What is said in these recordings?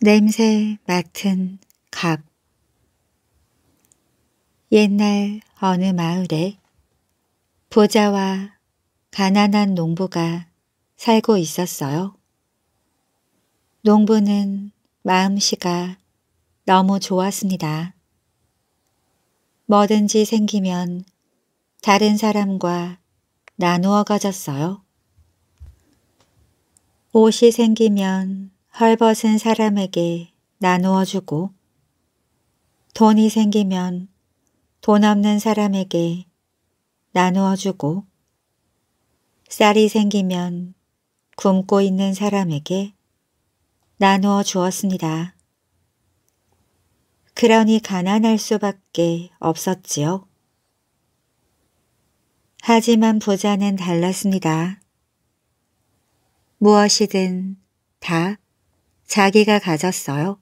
냄새 맡은 갑 옛날 어느 마을에 부자와 가난한 농부가 살고 있었어요. 농부는 마음씨가 너무 좋았습니다. 뭐든지 생기면 다른 사람과 나누어 가졌어요. 옷이 생기면 헐벗은 사람에게 나누어 주고 돈이 생기면 돈 없는 사람에게 나누어 주고 쌀이 생기면 굶고 있는 사람에게 나누어 주었습니다. 그러니 가난할 수밖에 없었지요. 하지만 부자는 달랐습니다. 무엇이든 다 자기가 가졌어요.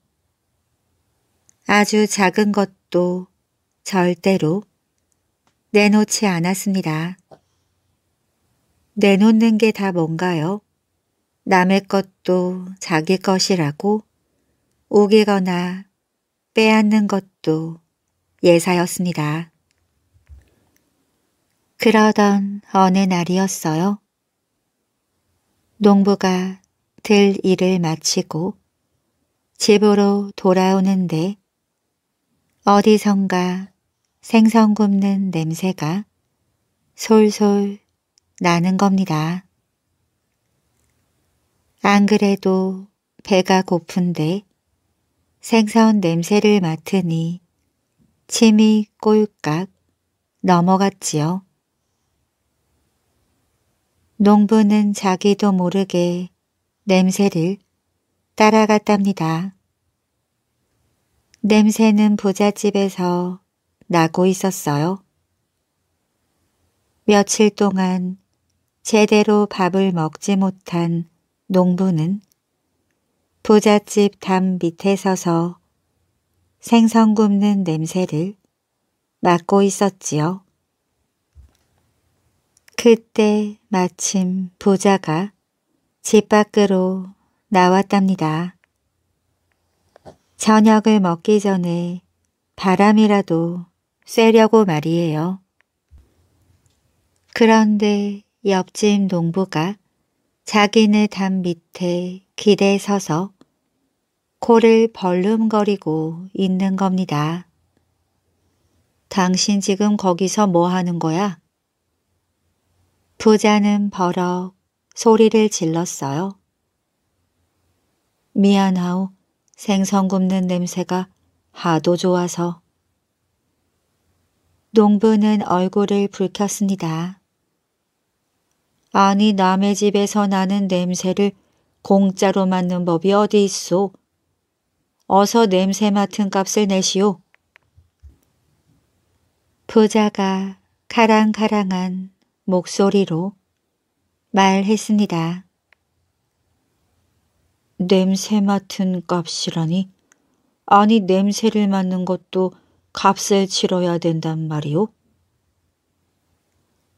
아주 작은 것도 절대로 내놓지 않았습니다. 내놓는 게 다 뭔가요? 남의 것도 자기 것이라고 우기거나 빼앗는 것도 예사였습니다. 그러던 어느 날이었어요. 농부가 들 일을 마치고 집으로 돌아오는데 어디선가 생선 굽는 냄새가 솔솔 나는 겁니다. 안 그래도 배가 고픈데 생선 냄새를 맡으니 침이 꼴깍 넘어갔지요. 농부는 자기도 모르게 냄새를 따라갔답니다. 냄새는 부잣집에서 나고 있었어요. 며칠 동안 제대로 밥을 먹지 못한 농부는 부잣집 담 밑에 서서 생선 굽는 냄새를 맡고 있었지요. 그때 마침 부자가 집 밖으로 나왔답니다. 저녁을 먹기 전에 바람이라도 쐬려고 말이에요. 그런데 옆집 농부가 자기네 담 밑에 기대 서서 코를 벌름거리고 있는 겁니다. 당신 지금 거기서 뭐 하는 거야? 부자는 버럭 소리를 질렀어요. 미안하오. 생선 굽는 냄새가 하도 좋아서. 농부는 얼굴을 붉혔습니다. 아니 남의 집에서 나는 냄새를 공짜로 맡는 법이 어디 있소. 어서 냄새 맡은 값을 내시오. 부자가 가랑가랑한 목소리로 말했습니다. 냄새 맡은 값이라니? 아니 냄새를 맡는 것도 값을 치러야 된단 말이오?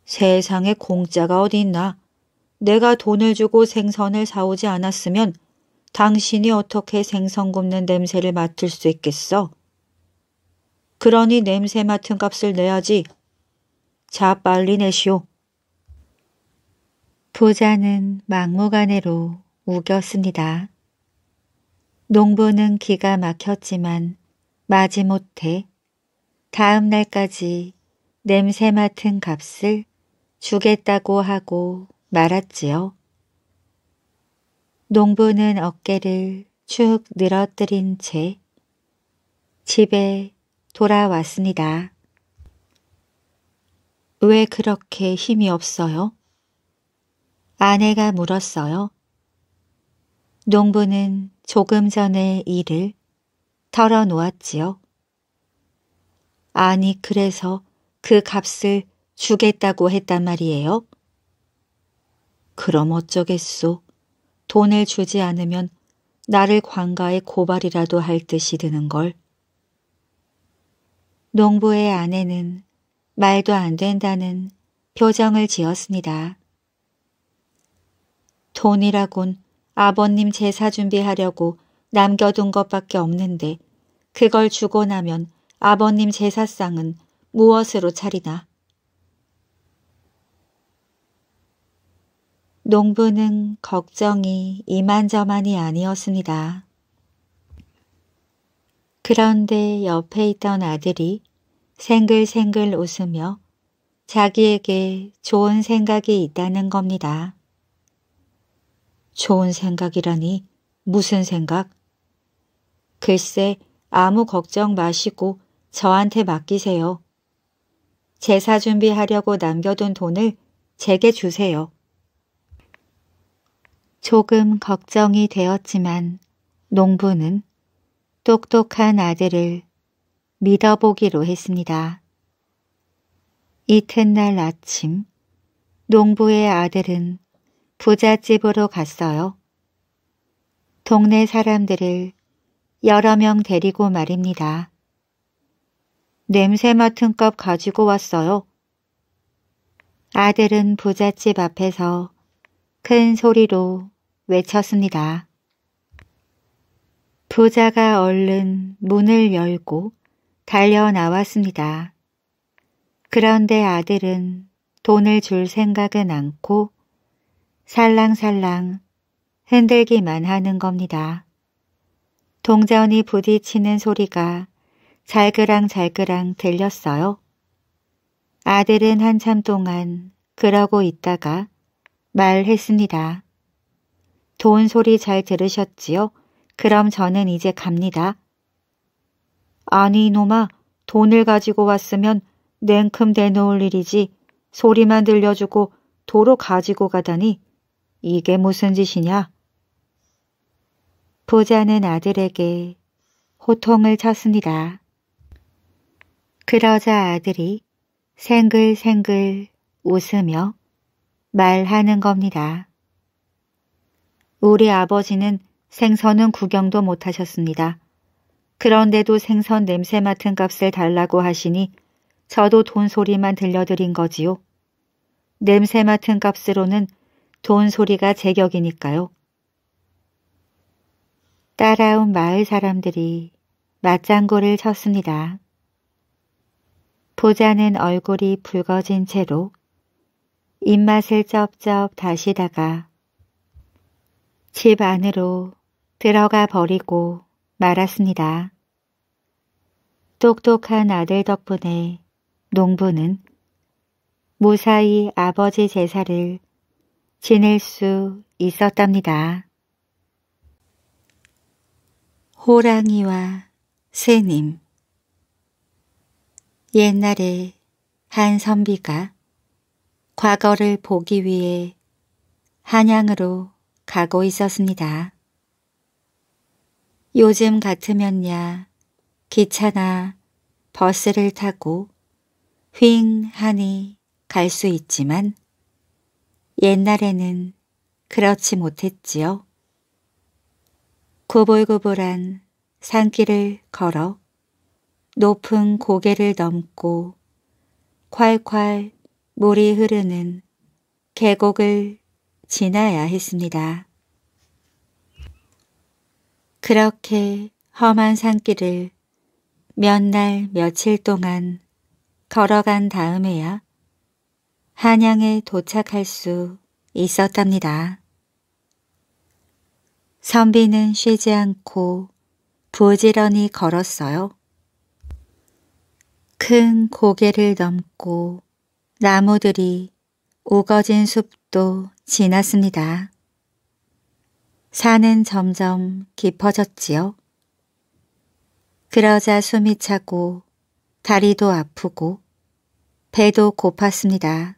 세상에 공짜가 어디 있나? 내가 돈을 주고 생선을 사오지 않았으면 당신이 어떻게 생선 굽는 냄새를 맡을 수 있겠어? 그러니 냄새 맡은 값을 내야지. 자, 빨리 내시오. 부자는 막무가내로 우겼습니다. 농부는 기가 막혔지만 마지못해 다음 날까지 냄새 맡은 값을 주겠다고 하고 말았지요. 농부는 어깨를 축 늘어뜨린 채 집에 돌아왔습니다. 왜 그렇게 힘이 없어요? 아내가 물었어요. 농부는 조금 전의 일을 털어놓았지요. 아니 그래서 그 값을 주겠다고 했단 말이에요. 그럼 어쩌겠소. 돈을 주지 않으면 나를 관가에 고발이라도 할 듯이 드는 걸. 농부의 아내는 말도 안 된다는 표정을 지었습니다. 돈이라곤 아버님 제사 준비하려고 남겨둔 것밖에 없는데 그걸 주고 나면 아버님 제사상은 무엇으로 차리나. 농부는 걱정이 이만저만이 아니었습니다. 그런데 옆에 있던 아들이 생글생글 웃으며 자기에게 좋은 생각이 있다는 겁니다. 좋은 생각이라니 무슨 생각? 글쎄 아무 걱정 마시고 저한테 맡기세요. 제사 준비하려고 남겨둔 돈을 제게 주세요. 조금 걱정이 되었지만 농부는 똑똑한 아들을 믿어보기로 했습니다. 이튿날 아침 농부의 아들은 부잣집으로 갔어요. 동네 사람들을 여러 명 데리고 말입니다. 냄새 맡은 값 가지고 왔어요. 아들은 부잣집 앞에서 큰 소리로 외쳤습니다. 부자가 얼른 문을 열고 달려나왔습니다. 그런데 아들은 돈을 줄 생각은 않고 살랑살랑 흔들기만 하는 겁니다. 동전이 부딪히는 소리가 잘그랑잘그랑 들렸어요. 아들은 한참 동안 그러고 있다가 말했습니다. 돈 소리 잘 들으셨지요? 그럼 저는 이제 갑니다. 아니 이놈아 돈을 가지고 왔으면 냉큼 대놓을 일이지 소리만 들려주고 도로 가지고 가다니 이게 무슨 짓이냐? 부자는 아들에게 호통을 쳤습니다. 그러자 아들이 생글생글 웃으며 말하는 겁니다. 우리 아버지는 생선은 구경도 못하셨습니다. 그런데도 생선 냄새 맡은 값을 달라고 하시니 저도 돈 소리만 들려드린 거지요. 냄새 맡은 값으로는 돈 소리가 제격이니까요. 따라온 마을 사람들이 맞장구를 쳤습니다. 보자는 얼굴이 붉어진 채로 입맛을 쩝쩝 다시다가 집 안으로 들어가 버리고 말았습니다. 똑똑한 아들 덕분에 농부는 무사히 아버지 제사를 지낼 수 있었답니다. 호랑이와 새님 옛날에 한 선비가 과거를 보기 위해 한양으로 가고 있었습니다. 요즘 같으면야 기차나 버스를 타고 휑하니 갈 수 있지만 옛날에는 그렇지 못했지요. 구불구불한 산길을 걸어 높은 고개를 넘고 콸콸 물이 흐르는 계곡을 지나야 했습니다. 그렇게 험한 산길을 몇 날 며칠 동안 걸어간 다음에야 한양에 도착할 수 있었답니다. 선비는 쉬지 않고 부지런히 걸었어요. 큰 고개를 넘고 나무들이 우거진 숲도 지났습니다. 산은 점점 깊어졌지요. 그러자 숨이 차고 다리도 아프고 배도 고팠습니다.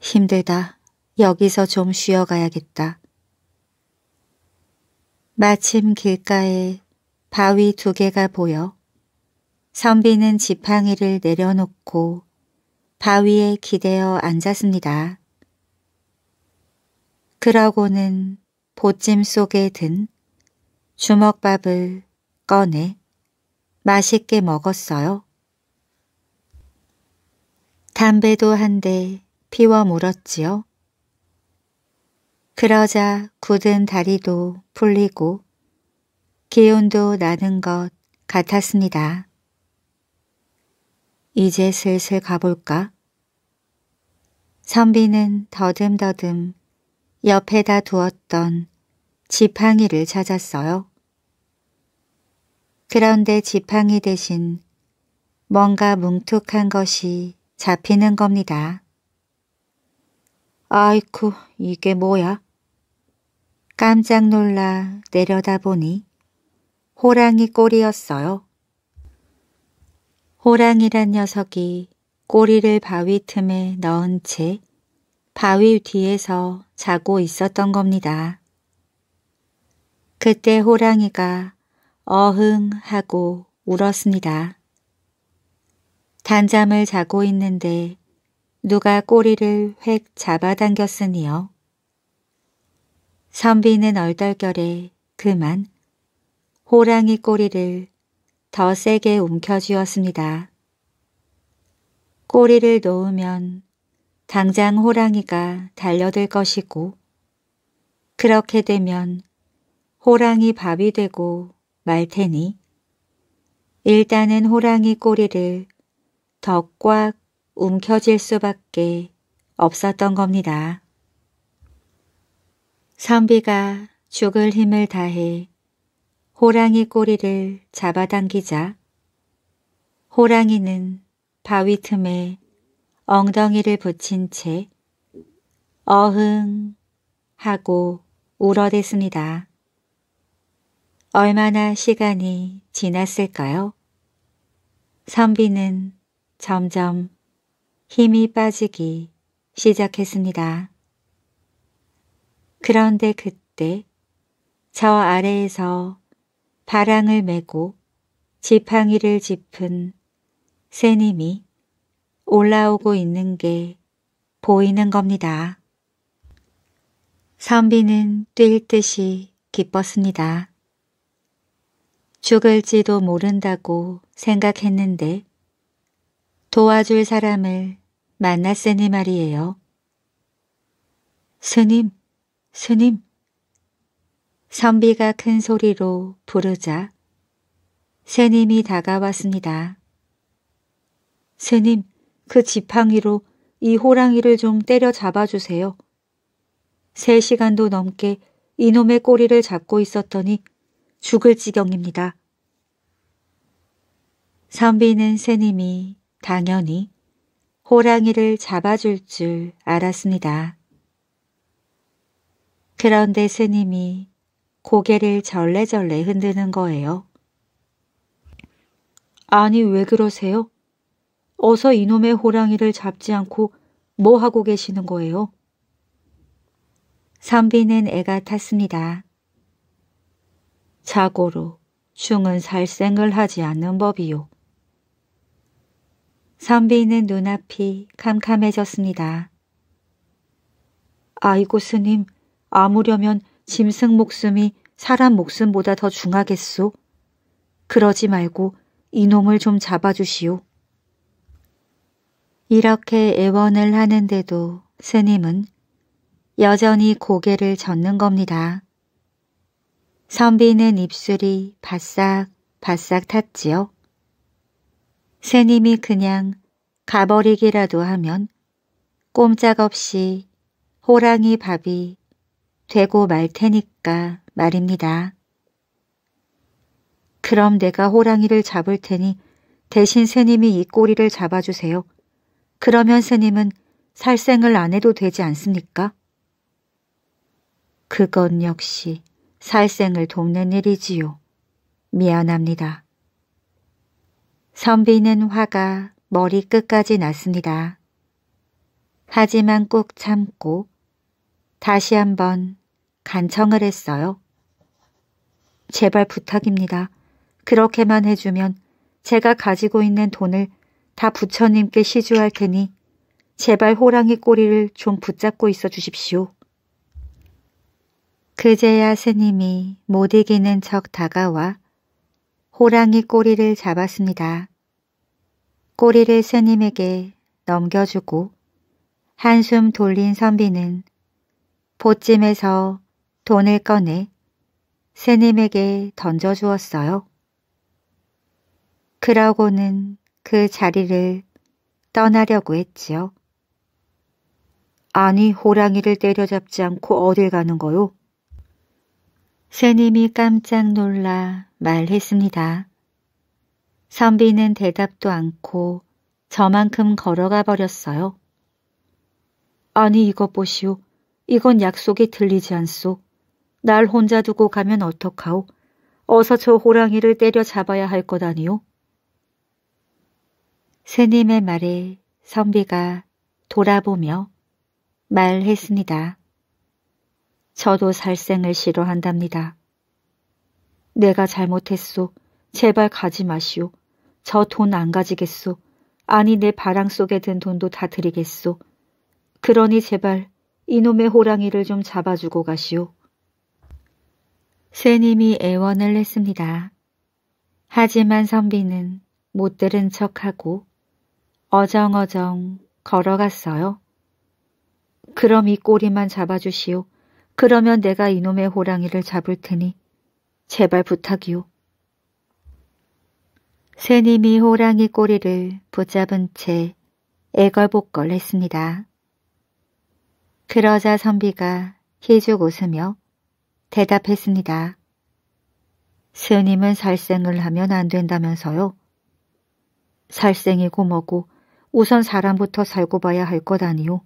힘들다. 여기서 좀 쉬어가야겠다. 마침 길가에 바위 두 개가 보여 선비는 지팡이를 내려놓고 바위에 기대어 앉았습니다. 그러고는 보찜 속에 든 주먹밥을 꺼내 맛있게 먹었어요. 담배도 한대 피워 물었지요. 그러자 굳은 다리도 풀리고 기운도 나는 것 같았습니다. 이제 슬슬 가볼까? 선비는 더듬더듬 옆에다 두었던 지팡이를 찾았어요. 그런데 지팡이 대신 뭔가 뭉툭한 것이 잡히는 겁니다. 아이쿠, 이게 뭐야? 깜짝 놀라 내려다보니 호랑이 꼬리였어요. 호랑이란 녀석이 꼬리를 바위 틈에 넣은 채 바위 뒤에서 자고 있었던 겁니다. 그때 호랑이가 어흥 하고 울었습니다. 단잠을 자고 있는데 누가 꼬리를 획 잡아당겼으니요. 선비는 얼떨결에 그만 호랑이 꼬리를 더 세게 움켜쥐었습니다. 꼬리를 놓으면 당장 호랑이가 달려들 것이고 그렇게 되면 호랑이 밥이 되고 말 테니 일단은 호랑이 꼬리를 더꽉 움켜질 수밖에 없었던 겁니다. 선비가 죽을 힘을 다해 호랑이 꼬리를 잡아당기자 호랑이는 바위 틈에 엉덩이를 붙인 채 어흥 하고 울어댔습니다. 얼마나 시간이 지났을까요? 선비는 점점 힘이 빠지기 시작했습니다. 그런데 그때 저 아래에서 바랑을 메고 지팡이를 짚은 새님이 올라오고 있는 게 보이는 겁니다. 선비는 뛸 듯이 기뻤습니다. 죽을지도 모른다고 생각했는데 도와줄 사람을 만났으니 말이에요. 스님, 스님. 선비가 큰 소리로 부르자 새님이 다가왔습니다. 스님, 그 지팡이로 이 호랑이를 좀 때려잡아 주세요. 세 시간도 넘게 이놈의 꼬리를 잡고 있었더니 죽을 지경입니다. 선비는 새님이 당연히 호랑이를 잡아줄 줄 알았습니다. 그런데 스님이 고개를 절레절레 흔드는 거예요. 아니 왜 그러세요? 어서 이놈의 호랑이를 잡지 않고 뭐 하고 계시는 거예요? 선비는 애가 탔습니다. 자고로 흉은 살생을 하지 않는 법이요. 선비는 눈앞이 캄캄해졌습니다. 아이고 스님, 아무려면 짐승 목숨이 사람 목숨보다 더 중하겠소. 그러지 말고 이놈을 좀 잡아주시오. 이렇게 애원을 하는데도 스님은 여전히 고개를 젓는 겁니다. 선비는 입술이 바싹 바싹 탔지요. 새님이 그냥 가버리기라도 하면 꼼짝없이 호랑이 밥이 되고 말 테니까 말입니다. 그럼 내가 호랑이를 잡을 테니 대신 새님이이 꼬리를 잡아주세요. 그러면 새님은 살생을 안 해도 되지 않습니까? 그건 역시 살생을 돕는 일이지요. 미안합니다. 선비는 화가 머리 끝까지 났습니다. 하지만 꾹 참고 다시 한번 간청을 했어요. 제발 부탁입니다. 그렇게만 해주면 제가 가지고 있는 돈을 다 부처님께 시주할 테니 제발 호랑이 꼬리를 좀 붙잡고 있어 주십시오. 그제야 스님이 못 이기는 척 다가와 호랑이 꼬리를 잡았습니다. 꼬리를 스님에게 넘겨주고 한숨 돌린 선비는 보찜에서 돈을 꺼내 스님에게 던져주었어요. 그러고는 그 자리를 떠나려고 했지요. 아니 호랑이를 때려잡지 않고 어딜 가는 거요? 스님이 깜짝 놀라 말했습니다. 선비는 대답도 않고 저만큼 걸어가 버렸어요. 아니 이것 보시오. 이건 약속이 들리지 않소. 날 혼자 두고 가면 어떡하오. 어서 저 호랑이를 때려잡아야 할거다니요 스님의 말에 선비가 돌아보며 말했습니다. 저도 살생을 싫어한답니다. 내가 잘못했소. 제발 가지 마시오. 저 돈 안 가지겠소. 아니 내 바랑 속에 든 돈도 다 드리겠소. 그러니 제발 이놈의 호랑이를 좀 잡아주고 가시오. 스님이 애원을 했습니다. 하지만 선비는 못 들은 척하고 어정어정 걸어갔어요. 그럼 이 꼬리만 잡아주시오. 그러면 내가 이놈의 호랑이를 잡을 테니 제발 부탁이오. 새님이 호랑이 꼬리를 붙잡은 채 애걸복걸 했습니다. 그러자 선비가 희죽 웃으며 대답했습니다. 스님은 살생을 하면 안 된다면서요. 살생이고 뭐고 우선 사람부터 살고 봐야 할 것 아니오.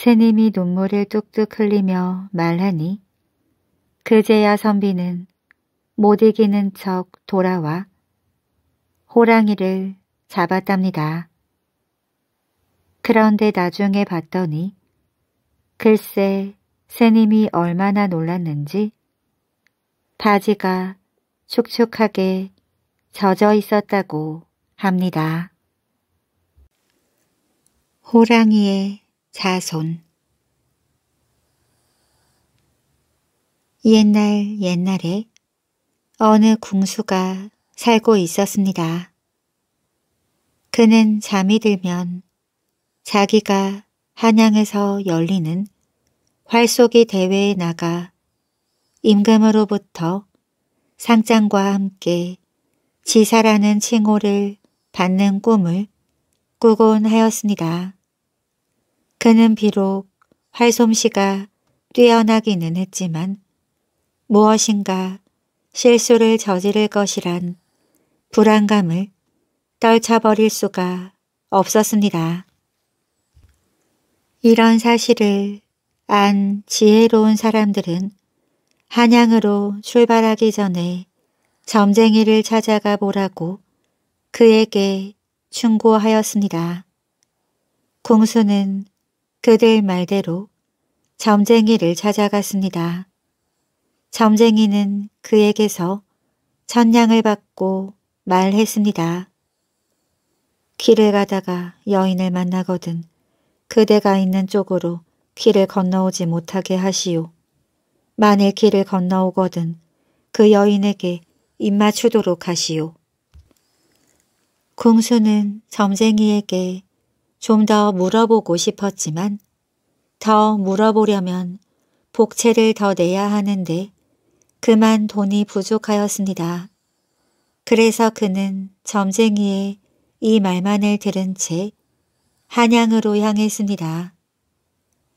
새님이 눈물을 뚝뚝 흘리며 말하니 그제야 선비는 못 이기는 척 돌아와 호랑이를 잡았답니다. 그런데 나중에 봤더니 글쎄 새님이 얼마나 놀랐는지 바지가 축축하게 젖어 있었다고 합니다. 호랑이의 자손 옛날 옛날에 어느 궁수가 살고 있었습니다. 그는 잠이 들면 자기가 한양에서 열리는 활쏘기 대회에 나가 임금으로부터 상장과 함께 지사라는 칭호를 받는 꿈을 꾸곤 하였습니다. 그는 비록 활솜씨가 뛰어나기는 했지만 무엇인가 실수를 저지를 것이란 불안감을 떨쳐버릴 수가 없었습니다. 이런 사실을 안 지혜로운 사람들은 한양으로 출발하기 전에 점쟁이를 찾아가 보라고 그에게 충고하였습니다. 공수는 그들 말대로 점쟁이를 찾아갔습니다. 점쟁이는 그에게서 천냥을 받고 말했습니다. 길을 가다가 여인을 만나거든 그대가 있는 쪽으로 길을 건너오지 못하게 하시오. 만일 길을 건너오거든 그 여인에게 입맞추도록 하시오. 궁수는 점쟁이에게 좀더 물어보고 싶었지만 더 물어보려면 복채를 더 내야 하는데 그만 돈이 부족하였습니다. 그래서 그는 점쟁이의 이 말만을 들은 채 한양으로 향했습니다.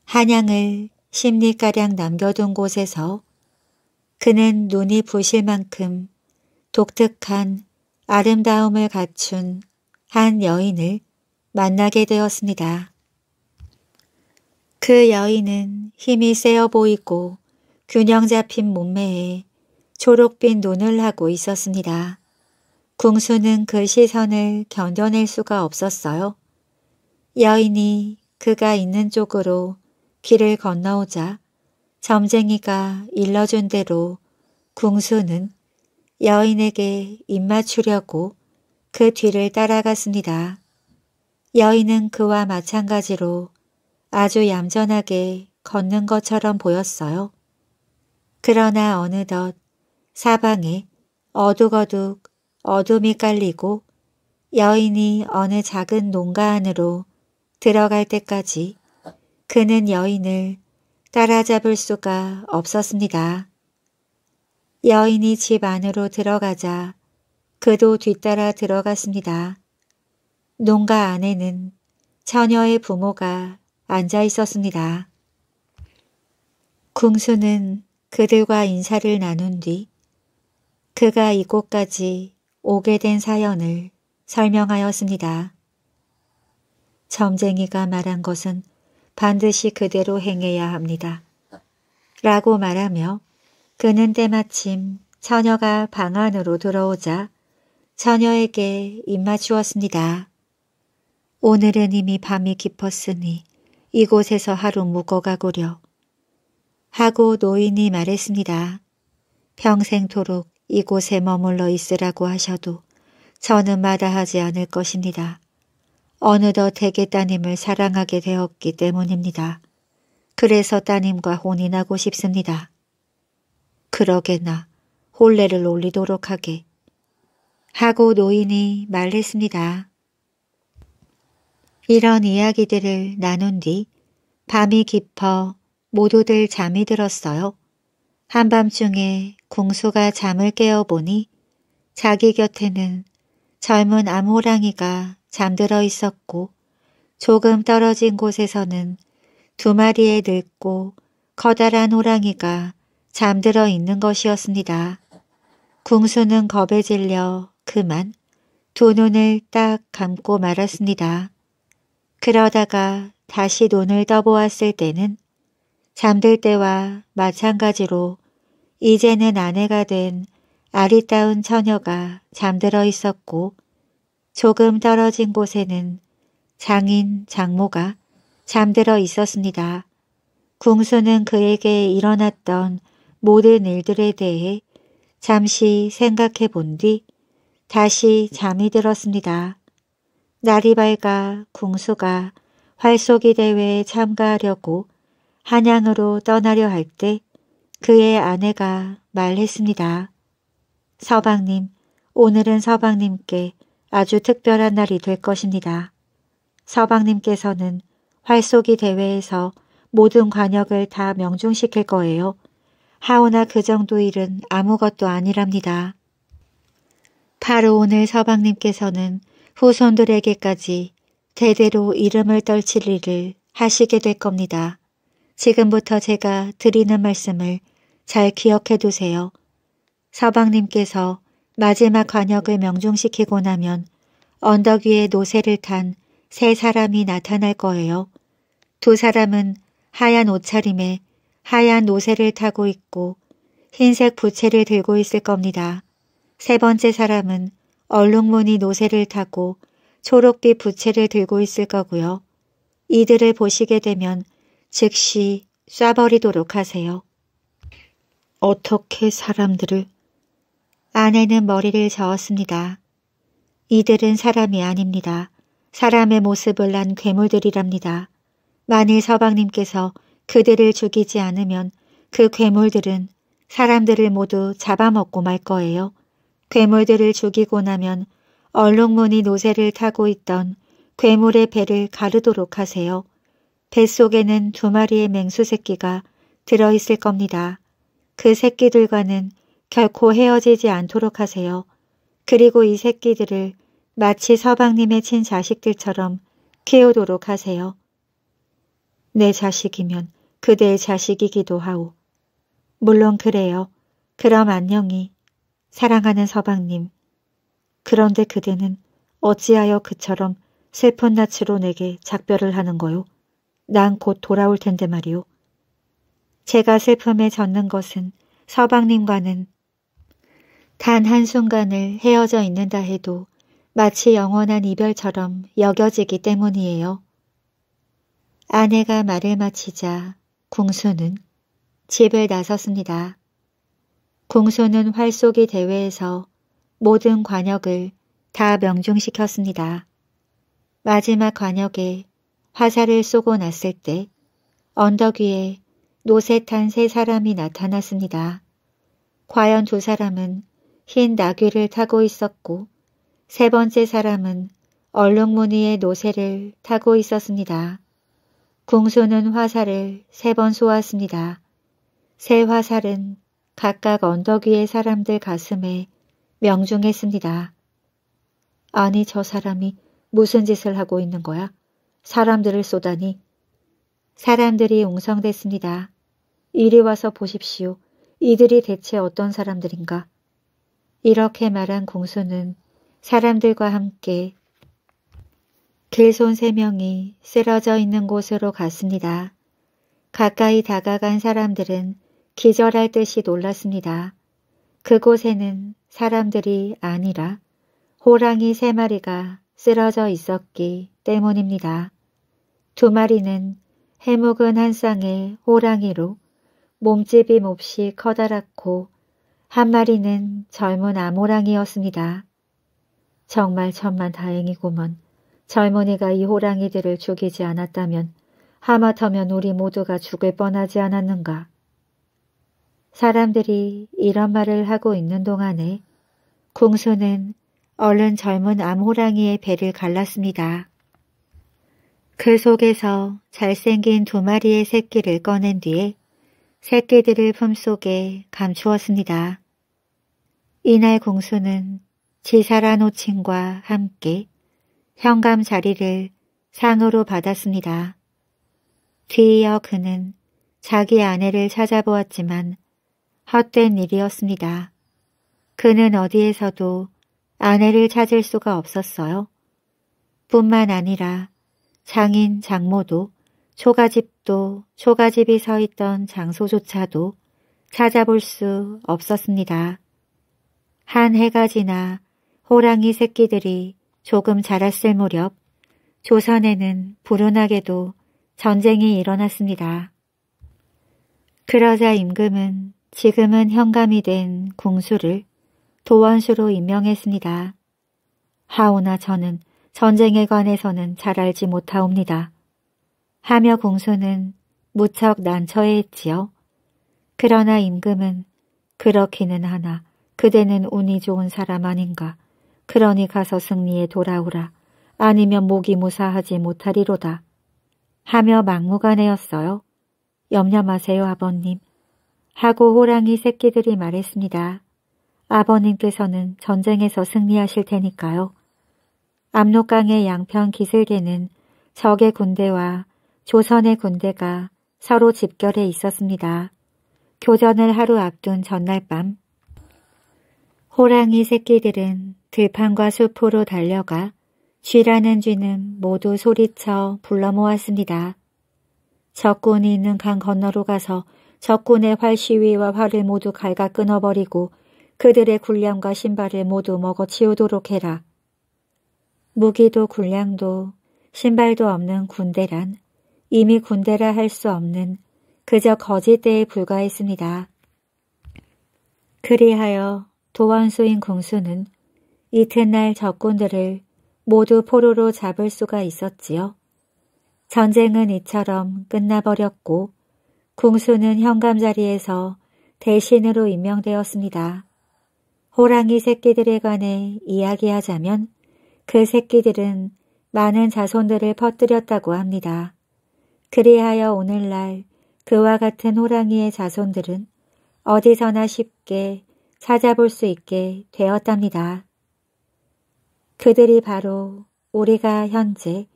한양을 십리가량 남겨둔 곳에서 그는 눈이 부실 만큼 독특한 아름다움을 갖춘 한 여인을 만나게 되었습니다. 그 여인은 힘이 세어 보이고 균형 잡힌 몸매에 초록빛 눈을 하고 있었습니다. 궁수는 그 시선을 견뎌낼 수가 없었어요. 여인이 그가 있는 쪽으로 길을 건너오자 점쟁이가 일러준 대로 궁수는 여인에게 입맞추려고 그 뒤를 따라갔습니다. 여인은 그와 마찬가지로 아주 얌전하게 걷는 것처럼 보였어요. 그러나 어느덧 사방에 어둑어둑 어둠이 깔리고 여인이 어느 작은 농가 안으로 들어갈 때까지 그는 여인을 따라잡을 수가 없었습니다. 여인이 집 안으로 들어가자 그도 뒤따라 들어갔습니다. 농가 안에는 처녀의 부모가 앉아 있었습니다. 궁수는 그들과 인사를 나눈 뒤 그가 이곳까지 오게 된 사연을 설명하였습니다. 점쟁이가 말한 것은 반드시 그대로 행해야 합니다. 라고 말하며 그는 때마침 처녀가 방 안으로 들어오자 처녀에게 입맞추었습니다. 오늘은 이미 밤이 깊었으니 이곳에서 하루 묵어가고려. 하고 노인이 말했습니다. 평생토록 이곳에 머물러 있으라고 하셔도 저는 마다하지 않을 것입니다. 어느덧 대개 따님을 사랑하게 되었기 때문입니다. 그래서 따님과 혼인하고 싶습니다. 그러게나 혼례를 올리도록 하게 하고 노인이 말했습니다. 이런 이야기들을 나눈 뒤 밤이 깊어 모두들 잠이 들었어요. 한밤중에 궁수가 잠을 깨어보니 자기 곁에는 젊은 암호랑이가 잠들어 있었고 조금 떨어진 곳에서는 두 마리의 늙고 커다란 호랑이가 잠들어 있는 것이었습니다. 궁수는 겁에 질려 그만 두 눈을 딱 감고 말았습니다. 그러다가 다시 눈을 떠보았을 때는 잠들 때와 마찬가지로 이제는 아내가 된 아리따운 처녀가 잠들어 있었고 조금 떨어진 곳에는 장인 장모가 잠들어 있었습니다. 궁수는 그에게 일어났던 모든 일들에 대해 잠시 생각해 본 뒤 다시 잠이 들었습니다. 날이 밝아 궁수가 활쏘기 대회에 참가하려고 한양으로 떠나려 할 때 그의 아내가 말했습니다. 서방님, 오늘은 서방님께 아주 특별한 날이 될 것입니다. 서방님께서는 활쏘기 대회에서 모든 관역을 다 명중시킬 거예요. 하오나 그 정도 일은 아무것도 아니랍니다. 바로 오늘 서방님께서는 후손들에게까지 대대로 이름을 떨칠 일을 하시게 될 겁니다. 지금부터 제가 드리는 말씀을 잘 기억해 두세요. 서방님께서 마지막 관역을 명중시키고 나면 언덕 위에 노새를 탄 세 사람이 나타날 거예요. 두 사람은 하얀 옷차림에 하얀 노새를 타고 있고 흰색 부채를 들고 있을 겁니다. 세 번째 사람은 얼룩무늬 노새를 타고 초록빛 부채를 들고 있을 거고요. 이들을 보시게 되면 즉시 쏴버리도록 하세요. 어떻게 사람들을? 아내는 머리를 저었습니다. 이들은 사람이 아닙니다. 사람의 모습을 난 괴물들이랍니다. 만일 서방님께서 그들을 죽이지 않으면 그 괴물들은 사람들을 모두 잡아먹고 말 거예요. 괴물들을 죽이고 나면 얼룩무늬 노새를 타고 있던 괴물의 배를 가르도록 하세요. 뱃속에는 두 마리의 맹수 새끼가 들어있을 겁니다. 그 새끼들과는 결코 헤어지지 않도록 하세요. 그리고 이 새끼들을 마치 서방님의 친자식들처럼 키우도록 하세요. 내 자식이면 그대의 자식이기도 하오. 물론 그래요. 그럼 안녕히. 사랑하는 서방님, 그런데 그대는 어찌하여 그처럼 슬픈 낯으로 내게 작별을 하는 거요? 난 곧 돌아올 텐데 말이오. 제가 슬픔에 젖는 것은 서방님과는 단 한순간을 헤어져 있는다 해도 마치 영원한 이별처럼 여겨지기 때문이에요. 아내가 말을 마치자 궁수는 집을 나섰습니다. 공소는 활쏘기 대회에서 모든 관역을 다 명중시켰습니다. 마지막 관역에 화살을 쏘고 났을 때 언덕 위에 노세탄 세 사람이 나타났습니다. 과연 두 사람은 흰 나귀를 타고 있었고 세 번째 사람은 얼룩무늬의 노세를 타고 있었습니다. 궁수는 화살을 세 번 쏘았습니다. 세 화살은 각각 언덕 위의 사람들 가슴에 명중했습니다. 아니 저 사람이 무슨 짓을 하고 있는 거야? 사람들을 쏘다니. 사람들이 웅성댔습니다. 이리 와서 보십시오. 이들이 대체 어떤 사람들인가? 이렇게 말한 공수는 사람들과 함께 길손 그 세 명이 쓰러져 있는 곳으로 갔습니다. 가까이 다가간 사람들은 기절할 듯이 놀랐습니다. 그곳에는 사람들이 아니라 호랑이 세 마리가 쓰러져 있었기 때문입니다. 두 마리는 해묵은 한 쌍의 호랑이로 몸집이 몹시 커다랗고 한 마리는 젊은 암호랑이였습니다. 정말 천만 다행이구먼 젊은이가 이 호랑이들을 죽이지 않았다면 하마터면 우리 모두가 죽을 뻔하지 않았는가. 사람들이 이런 말을 하고 있는 동안에 궁수는 얼른 젊은 암호랑이의 배를 갈랐습니다. 그 속에서 잘생긴 두 마리의 새끼를 꺼낸 뒤에 새끼들을 품속에 감추었습니다. 이날 궁수는지사란호칭과 함께 현감 자리를 상으로 받았습니다. 뒤이어 그는 자기 아내를 찾아보았지만 헛된 일이었습니다. 그는 어디에서도 아내를 찾을 수가 없었어요. 뿐만 아니라 장인 장모도 초가집도 초가집이 서 있던 장소조차도 찾아볼 수 없었습니다. 한 해가 지나 호랑이 새끼들이 조금 자랐을 무렵 조선에는 불운하게도 전쟁이 일어났습니다. 그러자 임금은 지금은 현감이 된 궁수를 도원수로 임명했습니다. 하오나 저는 전쟁에 관해서는 잘 알지 못하옵니다. 하며 궁수는 무척 난처해 했지요. 그러나 임금은 그렇기는 하나 그대는 운이 좋은 사람 아닌가. 그러니 가서 승리에 돌아오라. 아니면 목이 무사하지 못하리로다. 하며 막무가내였어요. 염려 마세요 아버님. 하고 호랑이 새끼들이 말했습니다. 아버님께서는 전쟁에서 승리하실 테니까요. 압록강의 양편 기슭에는 적의 군대와 조선의 군대가 서로 집결해 있었습니다. 교전을 하루 앞둔 전날 밤 호랑이 새끼들은 들판과 숲으로 달려가 쥐라는 쥐는 모두 소리쳐 불러 모았습니다. 적군이 있는 강 건너로 가서 적군의 활 시위와 활을 모두 갈가 끊어버리고 그들의 군량과 신발을 모두 먹어 치우도록 해라. 무기도 군량도 신발도 없는 군대란 이미 군대라 할 수 없는 그저 거짓대에 불과했습니다. 그리하여 도원수인 궁수는 이튿날 적군들을 모두 포로로 잡을 수가 있었지요. 전쟁은 이처럼 끝나버렸고 궁수는 현감 자리에서 대신으로 임명되었습니다. 호랑이 새끼들에 관해 이야기하자면 그 새끼들은 많은 자손들을 퍼뜨렸다고 합니다. 그리하여 오늘날 그와 같은 호랑이의 자손들은 어디서나 쉽게 찾아볼 수 있게 되었답니다. 그들이 바로 우리가 현재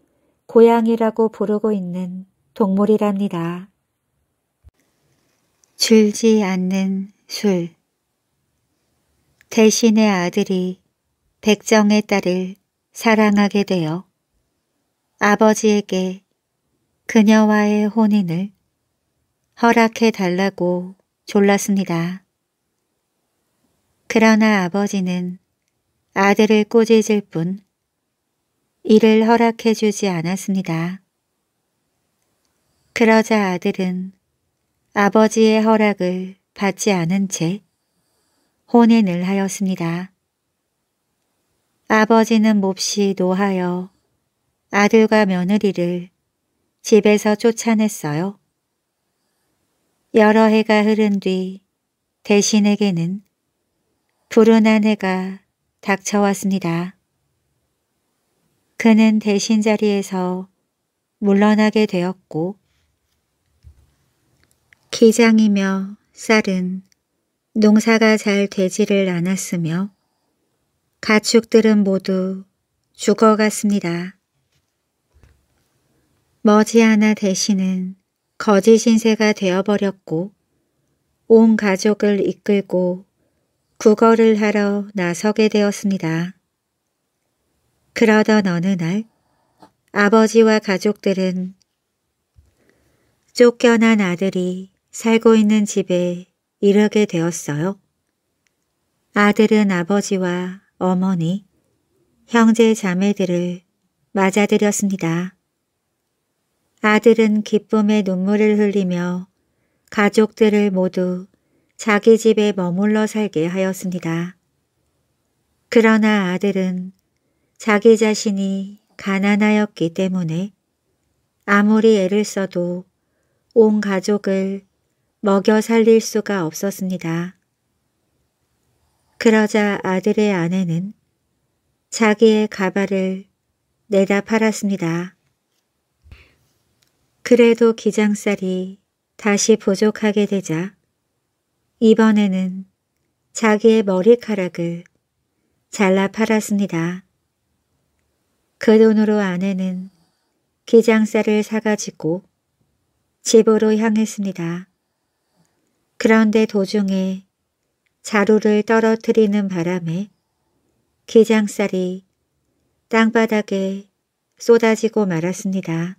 고양이라고 부르고 있는 동물이랍니다. 줄지 않는 술 대신의 아들이 백정의 딸을 사랑하게 되어 아버지에게 그녀와의 혼인을 허락해 달라고 졸랐습니다. 그러나 아버지는 아들을 꾸짖을뿐 이를 허락해 주지 않았습니다. 그러자 아들은 아버지의 허락을 받지 않은 채 혼인을 하였습니다. 아버지는 몹시 노하여 아들과 며느리를 집에서 쫓아냈어요. 여러 해가 흐른 뒤 대신에게는 불운한 해가 닥쳐왔습니다. 그는 대신 자리에서 물러나게 되었고 기장이며 쌀은 농사가 잘 되지를 않았으며 가축들은 모두 죽어갔습니다. 머지않아 대신은 거짓 신세가 되어버렸고 온 가족을 이끌고 구걸을 하러 나서게 되었습니다. 그러던 어느 날 아버지와 가족들은 쫓겨난 아들이 살고 있는 집에 일하게 되었어요. 아들은 아버지와 어머니, 형제 자매들을 맞아들였습니다. 아들은 기쁨의 눈물을 흘리며 가족들을 모두 자기 집에 머물러 살게 하였습니다. 그러나 아들은 자기 자신이 가난하였기 때문에 아무리 애를 써도 온 가족을 먹여 살릴 수가 없었습니다. 그러자 아들의 아내는 자기의 가발을 내다 팔았습니다. 그래도 기장살이 다시 부족하게 되자 이번에는 자기의 머리카락을 잘라 팔았습니다. 그 돈으로 아내는 기장살을 사가지고 집으로 향했습니다. 그런데 도중에 자루를 떨어뜨리는 바람에 기장살이 땅바닥에 쏟아지고 말았습니다.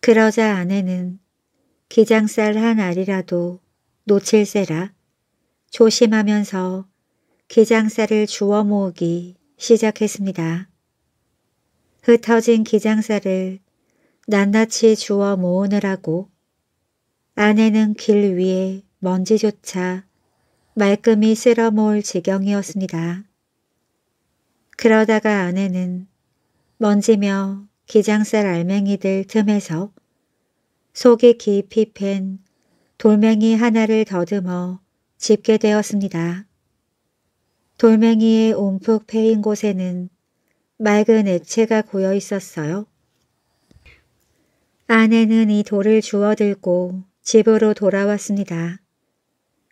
그러자 아내는 기장살 한 알이라도 놓칠세라 조심하면서 기장살을 주워 모으기 시작했습니다. 흩어진 기장살을 낱낱이 주워 모으느라고 아내는 길 위에 먼지조차 말끔히 쓸어 모을 지경이었습니다. 그러다가 아내는 먼지며 기장살 알맹이들 틈에서 속이 깊이 팬 돌멩이 하나를 더듬어 집게 되었습니다. 돌멩이의 움푹 패인 곳에는 맑은 액체가 고여 있었어요. 아내는 이 돌을 주워들고 집으로 돌아왔습니다.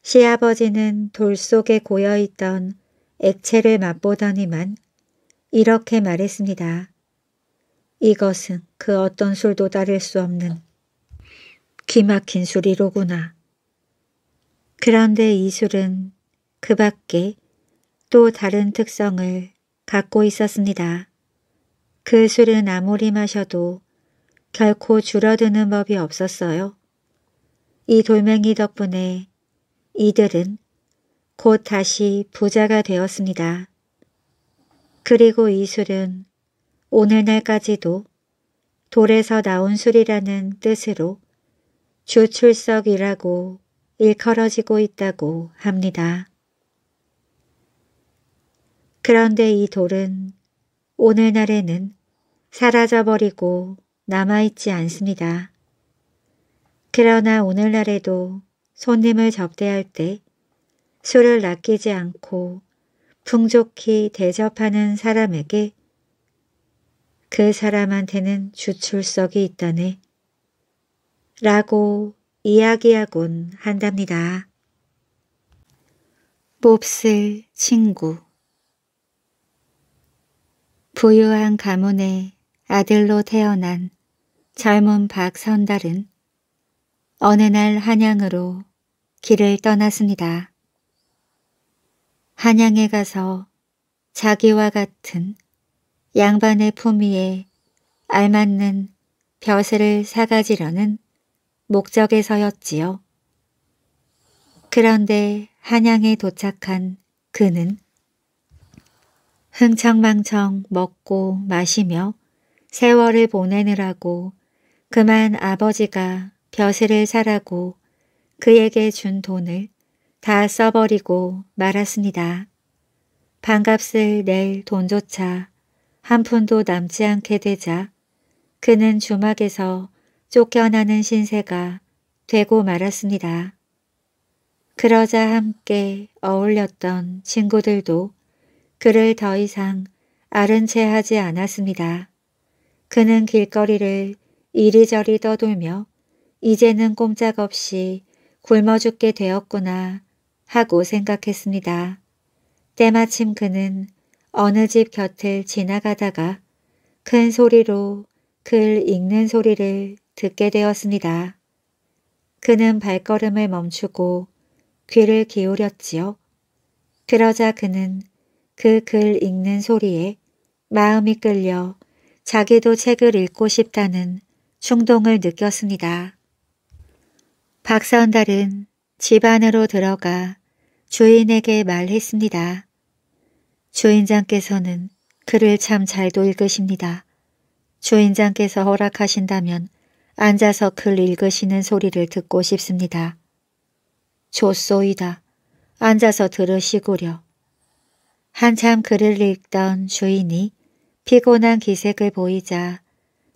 시아버지는 돌 속에 고여있던 액체를 맛보더니만 이렇게 말했습니다. 이것은 그 어떤 술도 따를 수 없는 기막힌 술이로구나. 그런데 이 술은 그 밖에 또 다른 특성을 갖고 있었습니다. 그 술은 아무리 마셔도 결코 줄어드는 법이 없었어요. 이 돌멩이 덕분에 이들은 곧 다시 부자가 되었습니다. 그리고 이 술은 오늘날까지도 돌에서 나온 술이라는 뜻으로 주출석이라고 일컬어지고 있다고 합니다. 그런데 이 돌은 오늘날에는 사라져버리고 남아있지 않습니다. 그러나 오늘날에도 손님을 접대할 때 술을 아끼지 않고 풍족히 대접하는 사람에게 그 사람한테는 주출석이 있다네 라고 이야기하곤 한답니다. 몹쓸 친구 부유한 가문의 아들로 태어난 젊은 박선달은 어느 날 한양으로 길을 떠났습니다. 한양에 가서 자기와 같은 양반의 품위에 알맞는 벼슬을 사가지려는 목적에서였지요. 그런데 한양에 도착한 그는 흥청망청 먹고 마시며 세월을 보내느라고 그만 아버지가 벼슬을 사라고 그에게 준 돈을 다 써버리고 말았습니다. 반값을 낼 돈조차 한 푼도 남지 않게 되자 그는 주막에서 쫓겨나는 신세가 되고 말았습니다. 그러자 함께 어울렸던 친구들도 그를 더 이상 아른 채 하지 않았습니다. 그는 길거리를 이리저리 떠돌며 이제는 꼼짝없이 굶어 죽게 되었구나 하고 생각했습니다. 때마침 그는 어느 집 곁을 지나가다가 큰 소리로 글 읽는 소리를 듣게 되었습니다. 그는 발걸음을 멈추고 귀를 기울였지요. 그러자 그는 그 글 읽는 소리에 마음이 끌려 자기도 책을 읽고 싶다는 충동을 느꼈습니다. 박선달은 집 안으로 들어가 주인에게 말했습니다. 주인장께서는 글을 참 잘도 읽으십니다. 주인장께서 허락하신다면 앉아서 글 읽으시는 소리를 듣고 싶습니다. 좋소이다. 앉아서 들으시구려. 한참 글을 읽던 주인이 피곤한 기색을 보이자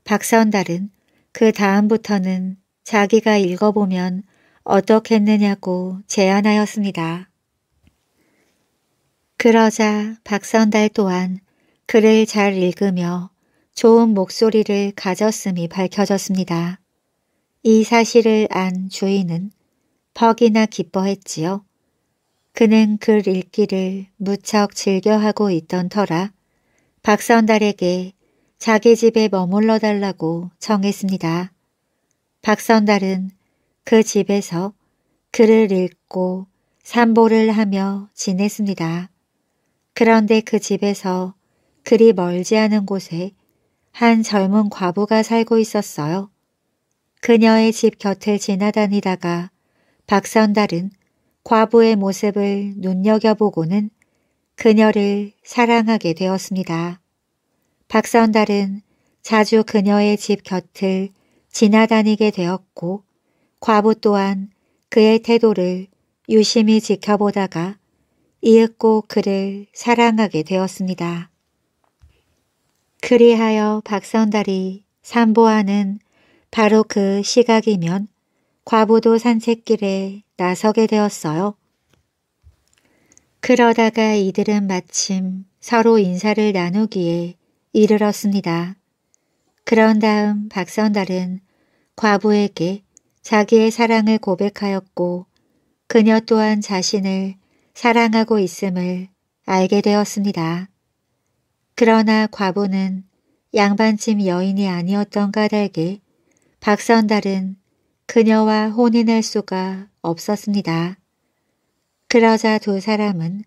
박선달은 그 다음부터는 자기가 읽어보면 어떻겠느냐고 제안하였습니다. 그러자 박선달 또한 글을 잘 읽으며 좋은 목소리를 가졌음이 밝혀졌습니다. 이 사실을 안 주인은 퍽이나 기뻐했지요. 그는 글 읽기를 무척 즐겨하고 있던 터라 박선달에게 자기 집에 머물러 달라고 정했습니다. 박선달은 그 집에서 글을 읽고 산보를 하며 지냈습니다. 그런데 그 집에서 그리 멀지 않은 곳에 한 젊은 과부가 살고 있었어요. 그녀의 집 곁을 지나다니다가 박선달은 과부의 모습을 눈여겨보고는 그녀를 사랑하게 되었습니다. 박선달은 자주 그녀의 집 곁을 지나다니게 되었고 과부 또한 그의 태도를 유심히 지켜보다가 이윽고 그를 사랑하게 되었습니다. 그리하여 박선달이 산보하는 바로 그 시각이면 과부도 산책길에 나서게 되었어요. 그러다가 이들은 마침 서로 인사를 나누기에 이르렀습니다. 그런 다음 박선달은 과부에게 자기의 사랑을 고백하였고 그녀 또한 자신을 사랑하고 있음을 알게 되었습니다. 그러나 과부는 양반집 여인이 아니었던 까닭에 박선달은 그녀와 혼인할 수가 없었습니다. 그러자 두 사람은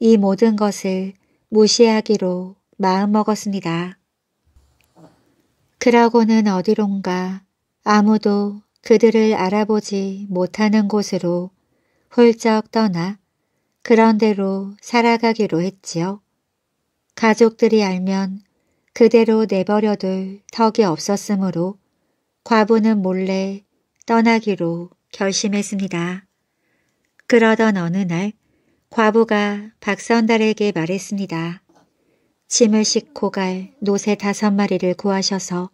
이 모든 것을 무시하기로 마음먹었습니다. 그러고는 어디론가 아무도 그들을 알아보지 못하는 곳으로 훌쩍 떠나 그런대로 살아가기로 했지요. 가족들이 알면 그대로 내버려둘 턱이 없었으므로 과부는 몰래 떠나기로 결심했습니다. 그러던 어느 날 과부가 박선달에게 말했습니다. 짐을 싣고 갈 노새 다섯 마리를 구하셔서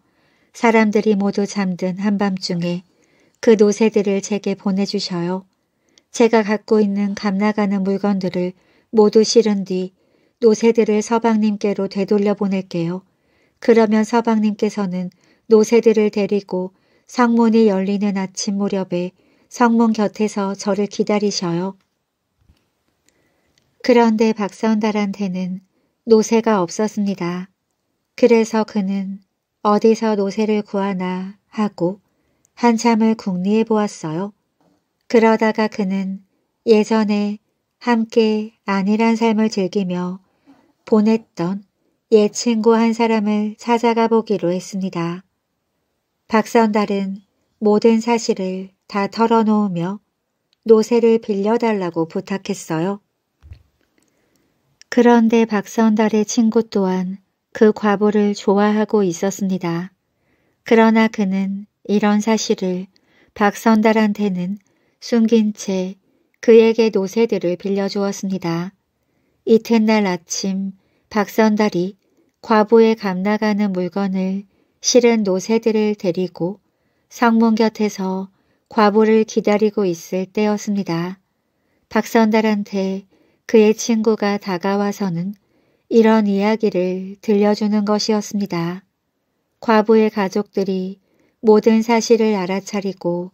사람들이 모두 잠든 한밤중에 그 노새들을 제게 보내주셔요. 제가 갖고 있는 감나가는 물건들을 모두 실은 뒤 노새들을 서방님께로 되돌려 보낼게요. 그러면 서방님께서는 노새들을 데리고 성문이 열리는 아침 무렵에 성문 곁에서 저를 기다리셔요. 그런데 박선달한테는 노새가 없었습니다. 그래서 그는 어디서 노새를 구하나 하고 한참을 궁리해 보았어요. 그러다가 그는 예전에 함께 안일한 삶을 즐기며 보냈던 옛 친구 한 사람을 찾아가 보기로 했습니다. 박선달은 모든 사실을 다 털어놓으며 노새를 빌려달라고 부탁했어요. 그런데 박선달의 친구 또한 그 과보를 좋아하고 있었습니다. 그러나 그는 이런 사실을 박선달한테는 숨긴 채 그에게 노새들을 빌려주었습니다. 이튿날 아침 박선달이 과부에 감나가는 물건을 실은 노새들을 데리고 성문 곁에서 과부를 기다리고 있을 때였습니다. 박선달한테 그의 친구가 다가와서는 이런 이야기를 들려주는 것이었습니다. 과부의 가족들이 모든 사실을 알아차리고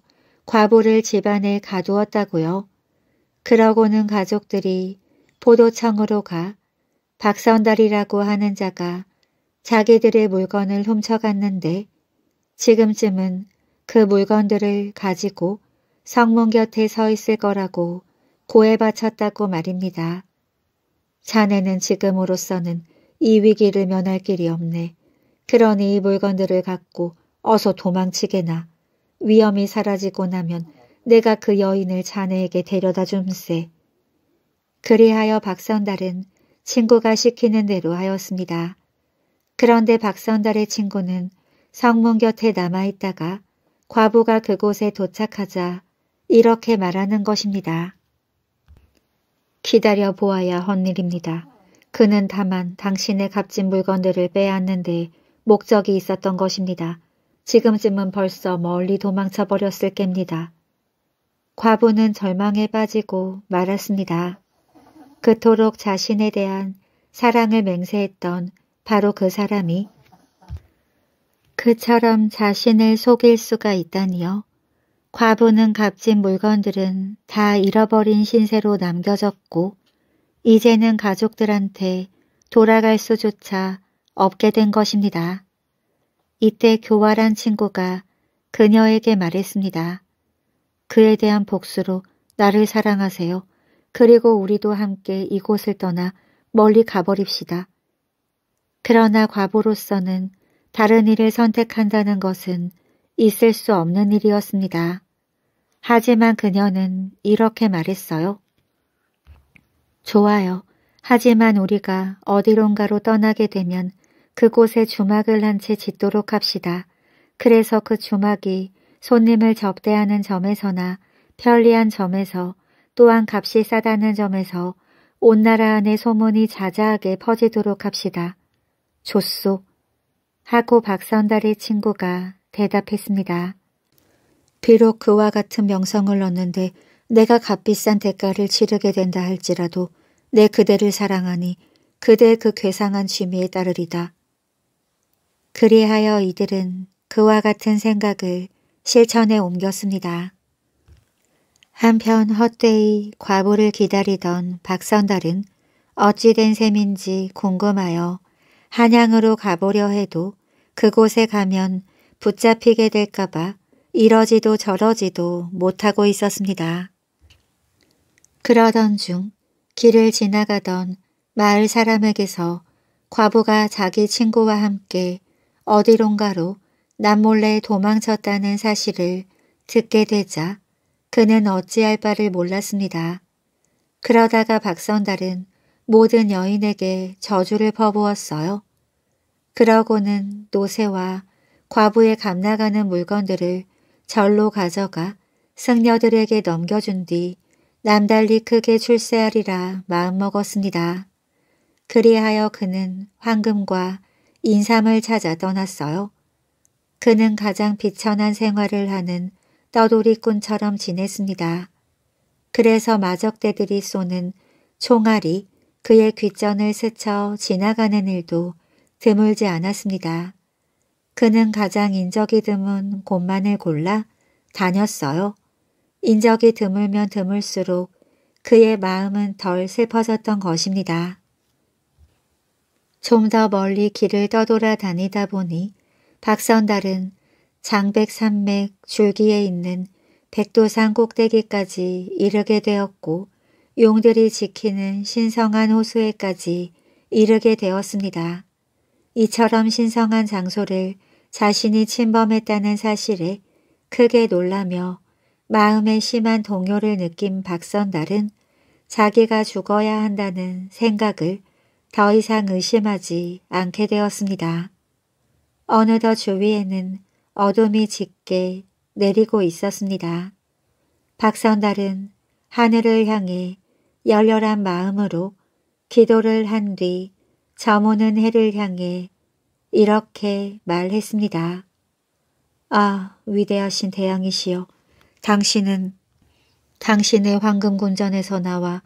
과부를 집안에 가두었다고요. 그러고는 가족들이 포도청으로 가 박선달이라고 하는 자가 자기들의 물건을 훔쳐갔는데 지금쯤은 그 물건들을 가지고 성문 곁에 서 있을 거라고 고해 바쳤다고 말입니다. 자네는 지금으로서는 이 위기를 면할 길이 없네. 그러니 이 물건들을 갖고 어서 도망치게나. 위험이 사라지고 나면 내가 그 여인을 자네에게 데려다 줌세. 그리하여 박선달은 친구가 시키는 대로 하였습니다. 그런데 박선달의 친구는 성문 곁에 남아있다가 과부가 그곳에 도착하자 이렇게 말하는 것입니다. 기다려 보아야 헛일입니다. 그는 다만 당신의 값진 물건들을 빼앗는데 목적이 있었던 것입니다. 지금쯤은 벌써 멀리 도망쳐 버렸을 겝니다. 과부는 절망에 빠지고 말았습니다. 그토록 자신에 대한 사랑을 맹세했던 바로 그 사람이 그처럼 자신을 속일 수가 있다니요. 과부는 값진 물건들은 다 잃어버린 신세로 남겨졌고 이제는 가족들한테 돌아갈 수조차 없게 된 것입니다. 이때 교활한 친구가 그녀에게 말했습니다. 그에 대한 복수로 나를 사랑하세요. 그리고 우리도 함께 이곳을 떠나 멀리 가버립시다. 그러나 과부로서는 다른 일을 선택한다는 것은 있을 수 없는 일이었습니다. 하지만 그녀는 이렇게 말했어요. 좋아요. 하지만 우리가 어디론가로 떠나게 되면 그곳에 주막을 한 채 짓도록 합시다. 그래서 그 주막이 손님을 접대하는 점에서나 편리한 점에서 또한 값이 싸다는 점에서 온 나라 안에 소문이 자자하게 퍼지도록 합시다. 좋소. 하고 박선달의 친구가 대답했습니다. 비록 그와 같은 명성을 얻는데 내가 값비싼 대가를 치르게 된다 할지라도 내 그대를 사랑하니 그대의 그 괴상한 취미에 따르리다. 그리하여 이들은 그와 같은 생각을 실천에 옮겼습니다. 한편 헛되이 과부를 기다리던 박선달은 어찌된 셈인지 궁금하여 한양으로 가보려 해도 그곳에 가면 붙잡히게 될까봐 이러지도 저러지도 못하고 있었습니다. 그러던 중 길을 지나가던 마을 사람에게서 과부가 자기 친구와 함께 어디론가로 남몰래 도망쳤다는 사실을 듣게 되자 그는 어찌할 바를 몰랐습니다. 그러다가 박선달은 모든 여인에게 저주를 퍼부었어요. 그러고는 노새와 과부의 감나가는 물건들을 절로 가져가 승려들에게 넘겨준 뒤 남달리 크게 출세하리라 마음먹었습니다. 그리하여 그는 황금과 인삼을 찾아 떠났어요. 그는 가장 비천한 생활을 하는 떠돌이꾼처럼 지냈습니다. 그래서 마적대들이 쏘는 총알이 그의 귀전을 스쳐 지나가는 일도 드물지 않았습니다. 그는 가장 인적이 드문 곳만을 골라 다녔어요. 인적이 드물면 드물수록 그의 마음은 덜 슬퍼졌던 것입니다. 좀 더 멀리 길을 떠돌아 다니다 보니 박선달은 장백산맥 줄기에 있는 백도산 꼭대기까지 이르게 되었고 용들이 지키는 신성한 호수에까지 이르게 되었습니다. 이처럼 신성한 장소를 자신이 침범했다는 사실에 크게 놀라며 마음에 심한 동요를 느낀 박선달은 자기가 죽어야 한다는 생각을 더 이상 의심하지 않게 되었습니다. 어느덧 주위에는 어둠이 짙게 내리고 있었습니다. 박선달은 하늘을 향해 열렬한 마음으로 기도를 한 뒤 저무는 해를 향해 이렇게 말했습니다. 아, 위대하신 대양이시여, 당신은 당신의 황금 군전에서 나와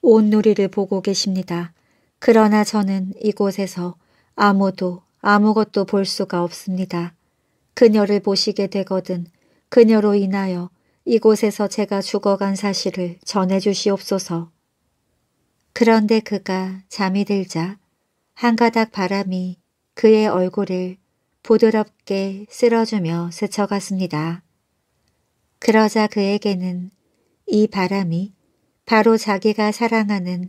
온 누리를 보고 계십니다. 그러나 저는 이곳에서 아무도 아무것도 볼 수가 없습니다. 그녀를 보시게 되거든 그녀로 인하여 이곳에서 제가 죽어간 사실을 전해주시옵소서. 그런데 그가 잠이 들자 한 가닥 바람이 그의 얼굴을 부드럽게 쓸어주며 스쳐갔습니다. 그러자 그에게는 이 바람이 바로 자기가 사랑하는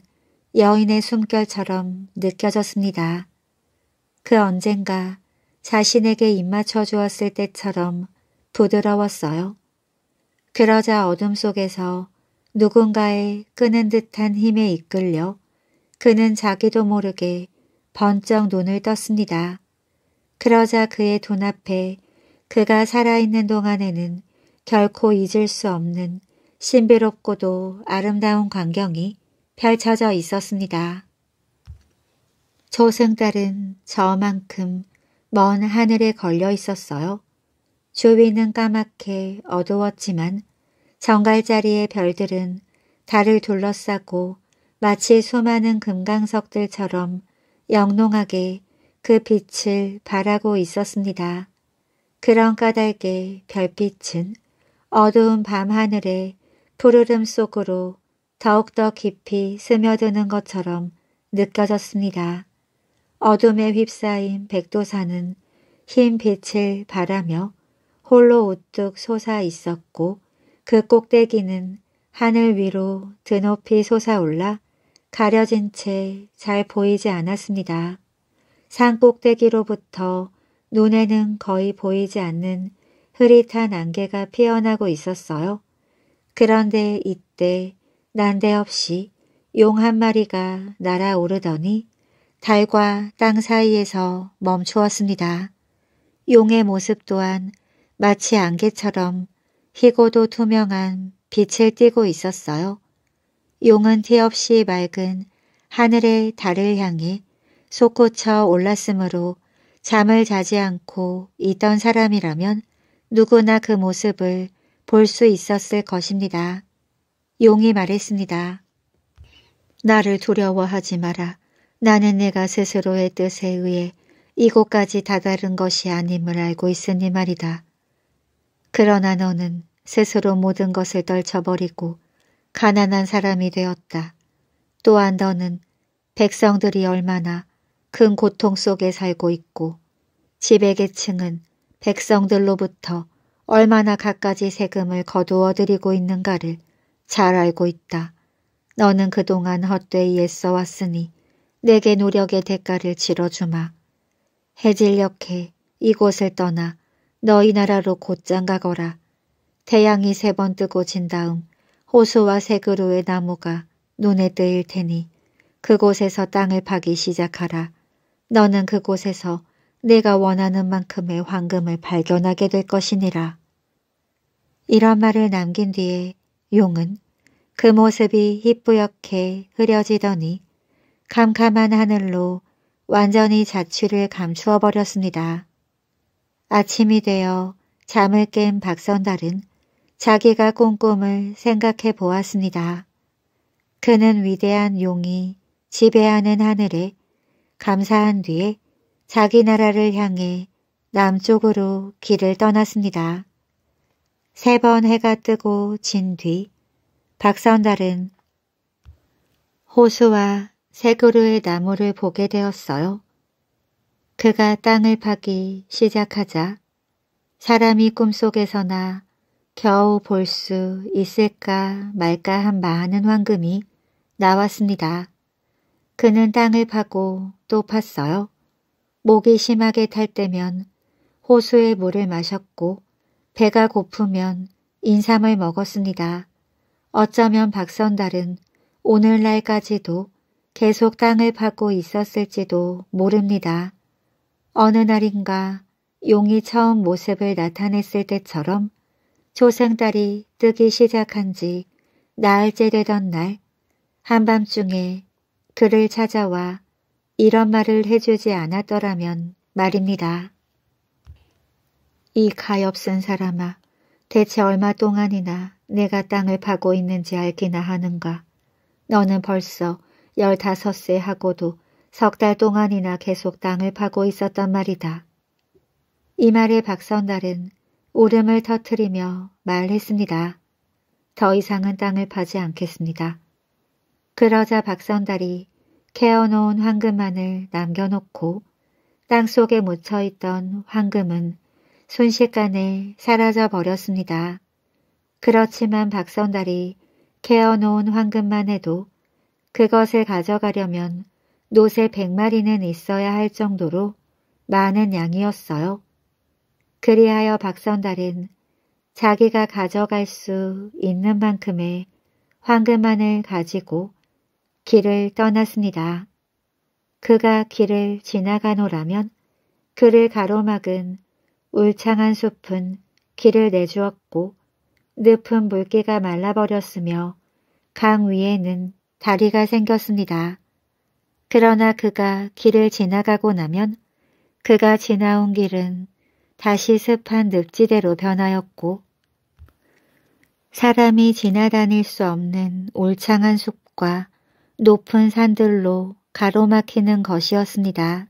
여인의 숨결처럼 느껴졌습니다. 그 언젠가 자신에게 입맞춰 주었을 때처럼 부드러웠어요. 그러자 어둠 속에서 누군가의 끄는 듯한 힘에 이끌려 그는 자기도 모르게 번쩍 눈을 떴습니다. 그러자 그의 돈 앞에 그가 살아있는 동안에는 결코 잊을 수 없는 신비롭고도 아름다운 광경이 펼쳐져 있었습니다. 조승달은 저만큼 먼 하늘에 걸려 있었어요. 주위는 까맣게 어두웠지만 정갈자리의 별들은 달을 둘러싸고 마치 수많은 금강석들처럼 영롱하게 그 빛을 바라고 있었습니다. 그런 까닭에 별빛은 어두운 밤하늘의 푸르름 속으로 더욱더 깊이 스며드는 것처럼 느껴졌습니다. 어둠에 휩싸인 백도사는 흰 빛을 바라며 홀로 우뚝 솟아 있었고 그 꼭대기는 하늘 위로 드높이 솟아올라 가려진 채 잘 보이지 않았습니다. 산 꼭대기로부터 눈에는 거의 보이지 않는 흐릿한 안개가 피어나고 있었어요. 그런데 이때 난데없이 용 한 마리가 날아오르더니 달과 땅 사이에서 멈추었습니다. 용의 모습 또한 마치 안개처럼 희고도 투명한 빛을 띠고 있었어요. 용은 티없이 맑은 하늘의 달을 향해 솟구쳐 올랐으므로 잠을 자지 않고 있던 사람이라면 누구나 그 모습을 볼 수 있었을 것입니다. 용이 말했습니다. 나를 두려워하지 마라. 나는 내가 스스로의 뜻에 의해 이곳까지 다다른 것이 아님을 알고 있으니 말이다. 그러나 너는 스스로 모든 것을 떨쳐버리고 가난한 사람이 되었다. 또한 너는 백성들이 얼마나 큰 고통 속에 살고 있고 지배계층은 백성들로부터 얼마나 갖가지 세금을 거두어들이고 있는가를 잘 알고 있다. 너는 그동안 헛되이 애써왔으니 내게 노력의 대가를 치러주마. 해질녘에 이곳을 떠나 너희 나라로 곧장 가거라. 태양이 세 번 뜨고 진 다음 호수와 색으로의 나무가 눈에 뜨일 테니 그곳에서 땅을 파기 시작하라. 너는 그곳에서 내가 원하는 만큼의 황금을 발견하게 될 것이니라. 이런 말을 남긴 뒤에 용은 그 모습이 희뿌옇게 흐려지더니 캄캄한 하늘로 완전히 자취를 감추어 버렸습니다. 아침이 되어 잠을 깬 박선달은 자기가 꾼 꿈을 생각해 보았습니다. 그는 위대한 용이 지배하는 하늘에 감사한 뒤에 자기 나라를 향해 남쪽으로 길을 떠났습니다. 세 번 해가 뜨고 진 뒤 박선달은 호수와 세그루의 나무를 보게 되었어요. 그가 땅을 파기 시작하자 사람이 꿈속에서나 겨우 볼 수 있을까 말까 한 많은 황금이 나왔습니다. 그는 땅을 파고 또 팠어요. 목이 심하게 탈 때면 호수의 물을 마셨고 배가 고프면 인삼을 먹었습니다. 어쩌면 박선달은 오늘날까지도 계속 땅을 파고 있었을지도 모릅니다. 어느 날인가 용이 처음 모습을 나타냈을 때처럼 조상달이 뜨기 시작한 지 나흘째 되던 날 한밤중에 그를 찾아와 이런 말을 해주지 않았더라면 말입니다. 이 가엾은 사람아 대체 얼마 동안이나 내가 땅을 파고 있는지 알기나 하는가. 너는 벌써 열다섯 세 하고도 석 달 동안이나 계속 땅을 파고 있었단 말이다. 이 말에 박선달은 울음을 터뜨리며 말했습니다. 더 이상은 땅을 파지 않겠습니다. 그러자 박선달이 캐어놓은 황금만을 남겨놓고 땅속에 묻혀있던 황금은 순식간에 사라져 버렸습니다. 그렇지만 박선달이 캐어놓은 황금만 해도 그것을 가져가려면 노새 100마리는 있어야 할 정도로 많은 양이었어요. 그리하여 박선달은 자기가 가져갈 수 있는 만큼의 황금만을 가지고 길을 떠났습니다. 그가 길을 지나가노라면 그를 가로막은 울창한 숲은 길을 내주었고 늪은 물기가 말라버렸으며 강 위에는 다리가 생겼습니다. 그러나 그가 길을 지나가고 나면 그가 지나온 길은 다시 습한 늪지대로 변하였고 사람이 지나다닐 수 없는 울창한 숲과 높은 산들로 가로막히는 것이었습니다.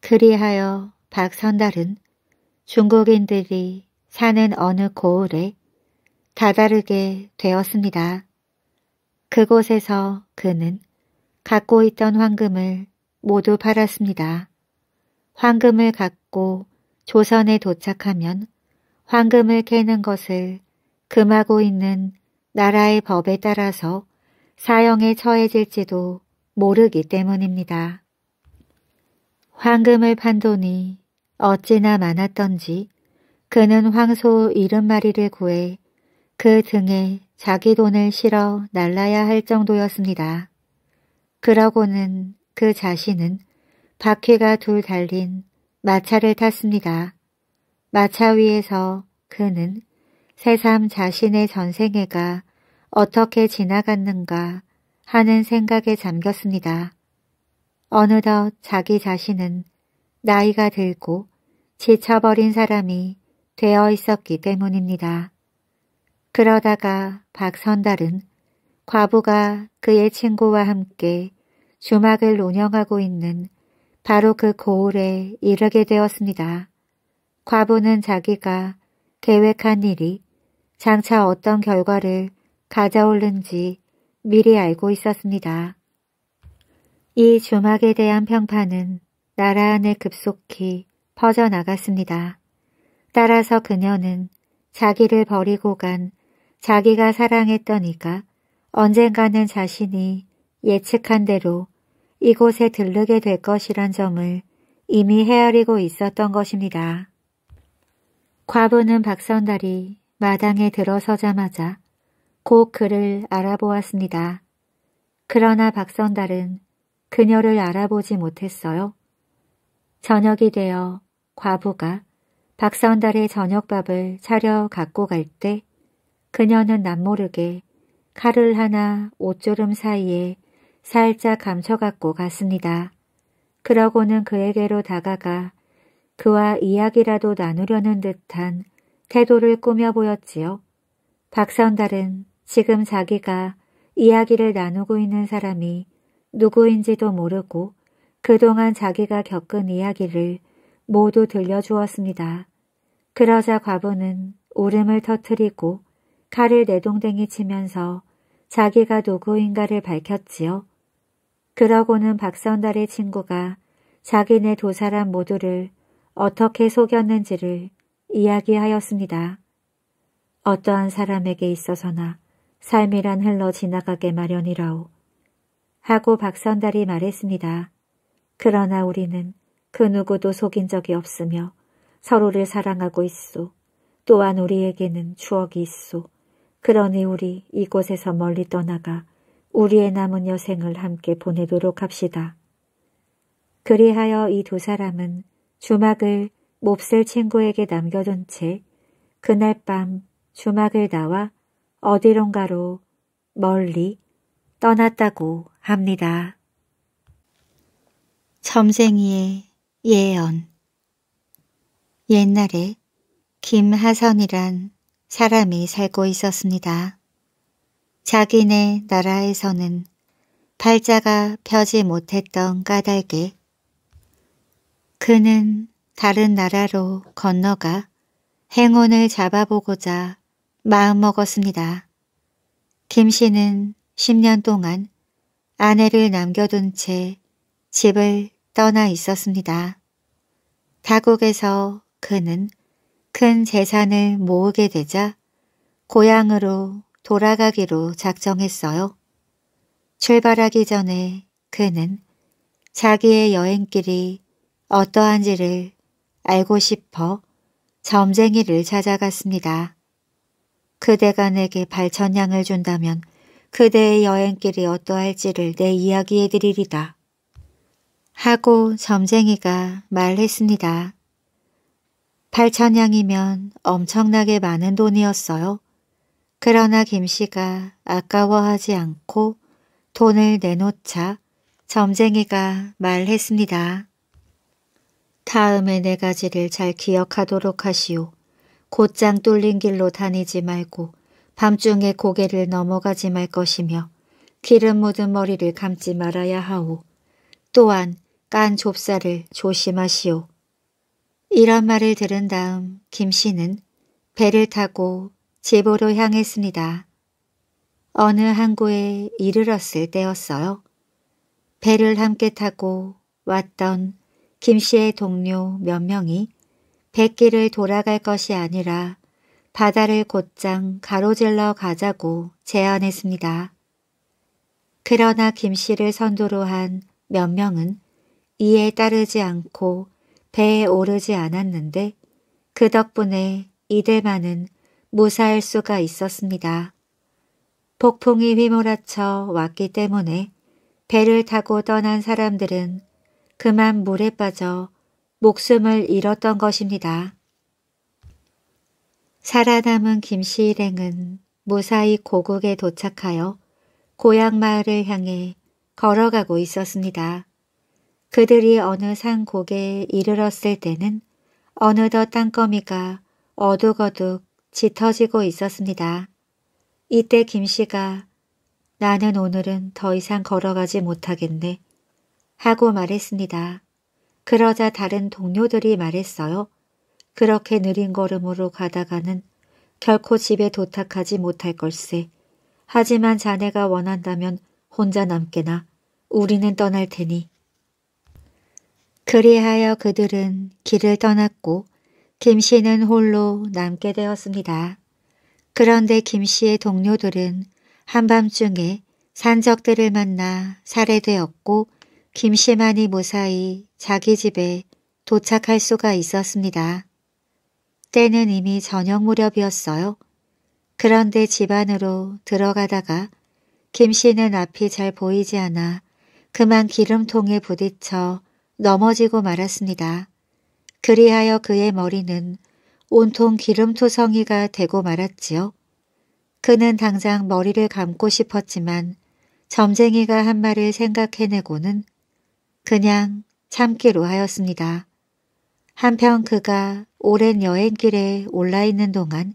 그리하여 박선달은 중국인들이 사는 어느 고을에 다다르게 되었습니다. 그곳에서 그는 갖고 있던 황금을 모두 팔았습니다. 황금을 갖고 조선에 도착하면 황금을 캐는 것을 금하고 있는 나라의 법에 따라서 사형에 처해질지도 모르기 때문입니다. 황금을 판 돈이 어찌나 많았던지 그는 황소 일흔마리를 구해 그 등에 자기 돈을 실어 날라야 할 정도였습니다. 그러고는 그 자신은 바퀴가 둘 달린 마차를 탔습니다. 마차 위에서 그는 새삼 자신의 전생애가 어떻게 지나갔는가 하는 생각에 잠겼습니다. 어느덧 자기 자신은 나이가 들고 지쳐버린 사람이 되어 있었기 때문입니다. 그러다가 박선달은 과부가 그의 친구와 함께 주막을 운영하고 있는 바로 그 고을에 이르게 되었습니다. 과부는 자기가 계획한 일이 장차 어떤 결과를 가져오는지 미리 알고 있었습니다. 이 주막에 대한 평판은 나라 안에 급속히 퍼져나갔습니다. 따라서 그녀는 자기를 버리고 간 자기가 사랑했던 이가 언젠가는 자신이 예측한 대로 이곳에 들르게 될 것이란 점을 이미 헤아리고 있었던 것입니다. 과부는 박선달이 마당에 들어서자마자 곧 그를 알아보았습니다. 그러나 박선달은 그녀를 알아보지 못했어요. 저녁이 되어 과부가 박선달의 저녁밥을 차려 갖고 갈 때 그녀는 남모르게 칼을 하나 옷조름 사이에 살짝 감춰갖고 갔습니다. 그러고는 그에게로 다가가 그와 이야기라도 나누려는 듯한 태도를 꾸며 보였지요. 박선달은 지금 자기가 이야기를 나누고 있는 사람이 누구인지도 모르고 그동안 자기가 겪은 이야기를 모두 들려주었습니다. 그러자 과부는 울음을 터뜨리고 칼을 내동댕이 치면서 자기가 누구인가를 밝혔지요. 그러고는 박선달의 친구가 자기네 두 사람 모두를 어떻게 속였는지를 이야기하였습니다. 어떠한 사람에게 있어서나 삶이란 흘러 지나가게 마련이라오. 하고 박선달이 말했습니다. 그러나 우리는 그 누구도 속인 적이 없으며 서로를 사랑하고 있소. 또한 우리에게는 추억이 있소. 그러니 우리 이곳에서 멀리 떠나가 우리의 남은 여생을 함께 보내도록 합시다. 그리하여 이 두 사람은 주막을 몹쓸 친구에게 남겨둔 채 그날 밤 주막을 나와 어디론가로 멀리 떠났다고 합니다. 점쟁이의 예언 옛날에 김하선이란 사람이 살고 있었습니다. 자기네 나라에서는 팔자가 펴지 못했던 까닭에 그는 다른 나라로 건너가 행운을 잡아보고자 마음먹었습니다. 김 씨는 10년 동안 아내를 남겨둔 채 집을 떠나 있었습니다. 타국에서 그는 큰 재산을 모으게 되자 고향으로 돌아가기로 작정했어요. 출발하기 전에 그는 자기의 여행길이 어떠한지를 알고 싶어 점쟁이를 찾아갔습니다. 그대가 내게 발천량을 준다면 그대의 여행길이 어떠할지를 내 이야기해드리리다. 하고 점쟁이가 말했습니다. 발천냥이면 엄청나게 많은 돈이었어요. 그러나 김씨가 아까워하지 않고 돈을 내놓자 점쟁이가 말했습니다. 다음에 네 가지를 잘 기억하도록 하시오. 곧장 뚫린 길로 다니지 말고 밤중에 고개를 넘어가지 말 것이며 기름 묻은 머리를 감지 말아야 하오. 또한 깐 좁쌀을 조심하시오. 이런 말을 들은 다음 김 씨는 배를 타고 집으로 향했습니다. 어느 항구에 이르렀을 때였어요. 배를 함께 타고 왔던 김 씨의 동료 몇 명이 백길을 돌아갈 것이 아니라 바다를 곧장 가로질러 가자고 제안했습니다. 그러나 김 씨를 선두로한 몇 명은 이에 따르지 않고 배에 오르지 않았는데 그 덕분에 이들만은 무사할 수가 있었습니다. 폭풍이 휘몰아쳐 왔기 때문에 배를 타고 떠난 사람들은 그만 물에 빠져 목숨을 잃었던 것입니다. 살아남은 김씨 일행은 무사히 고국에 도착하여 고향 마을을 향해 걸어가고 있었습니다. 그들이 어느 산 고개에 이르렀을 때는 어느덧 땅거미가 어둑어둑 짙어지고 있었습니다. 이때 김 씨가 나는 오늘은 더 이상 걸어가지 못하겠네 하고 말했습니다. 그러자 다른 동료들이 말했어요. 그렇게 느린 걸음으로 가다가는 결코 집에 도착하지 못할 걸세. 하지만 자네가 원한다면 혼자 남게나 우리는 떠날 테니. 그리하여 그들은 길을 떠났고 김 씨는 홀로 남게 되었습니다. 그런데 김 씨의 동료들은 한밤중에 산적들을 만나 살해되었고 김 씨만이 무사히 자기 집에 도착할 수가 있었습니다. 때는 이미 저녁 무렵이었어요. 그런데 집 안으로 들어가다가 김 씨는 앞이 잘 보이지 않아 그만 기름통에 부딪혀 넘어지고 말았습니다. 그리하여 그의 머리는 온통 기름투성이가 되고 말았지요. 그는 당장 머리를 감고 싶었지만 점쟁이가 한 말을 생각해내고는 그냥 참기로 하였습니다. 한편 그가 오랜 여행길에 올라있는 동안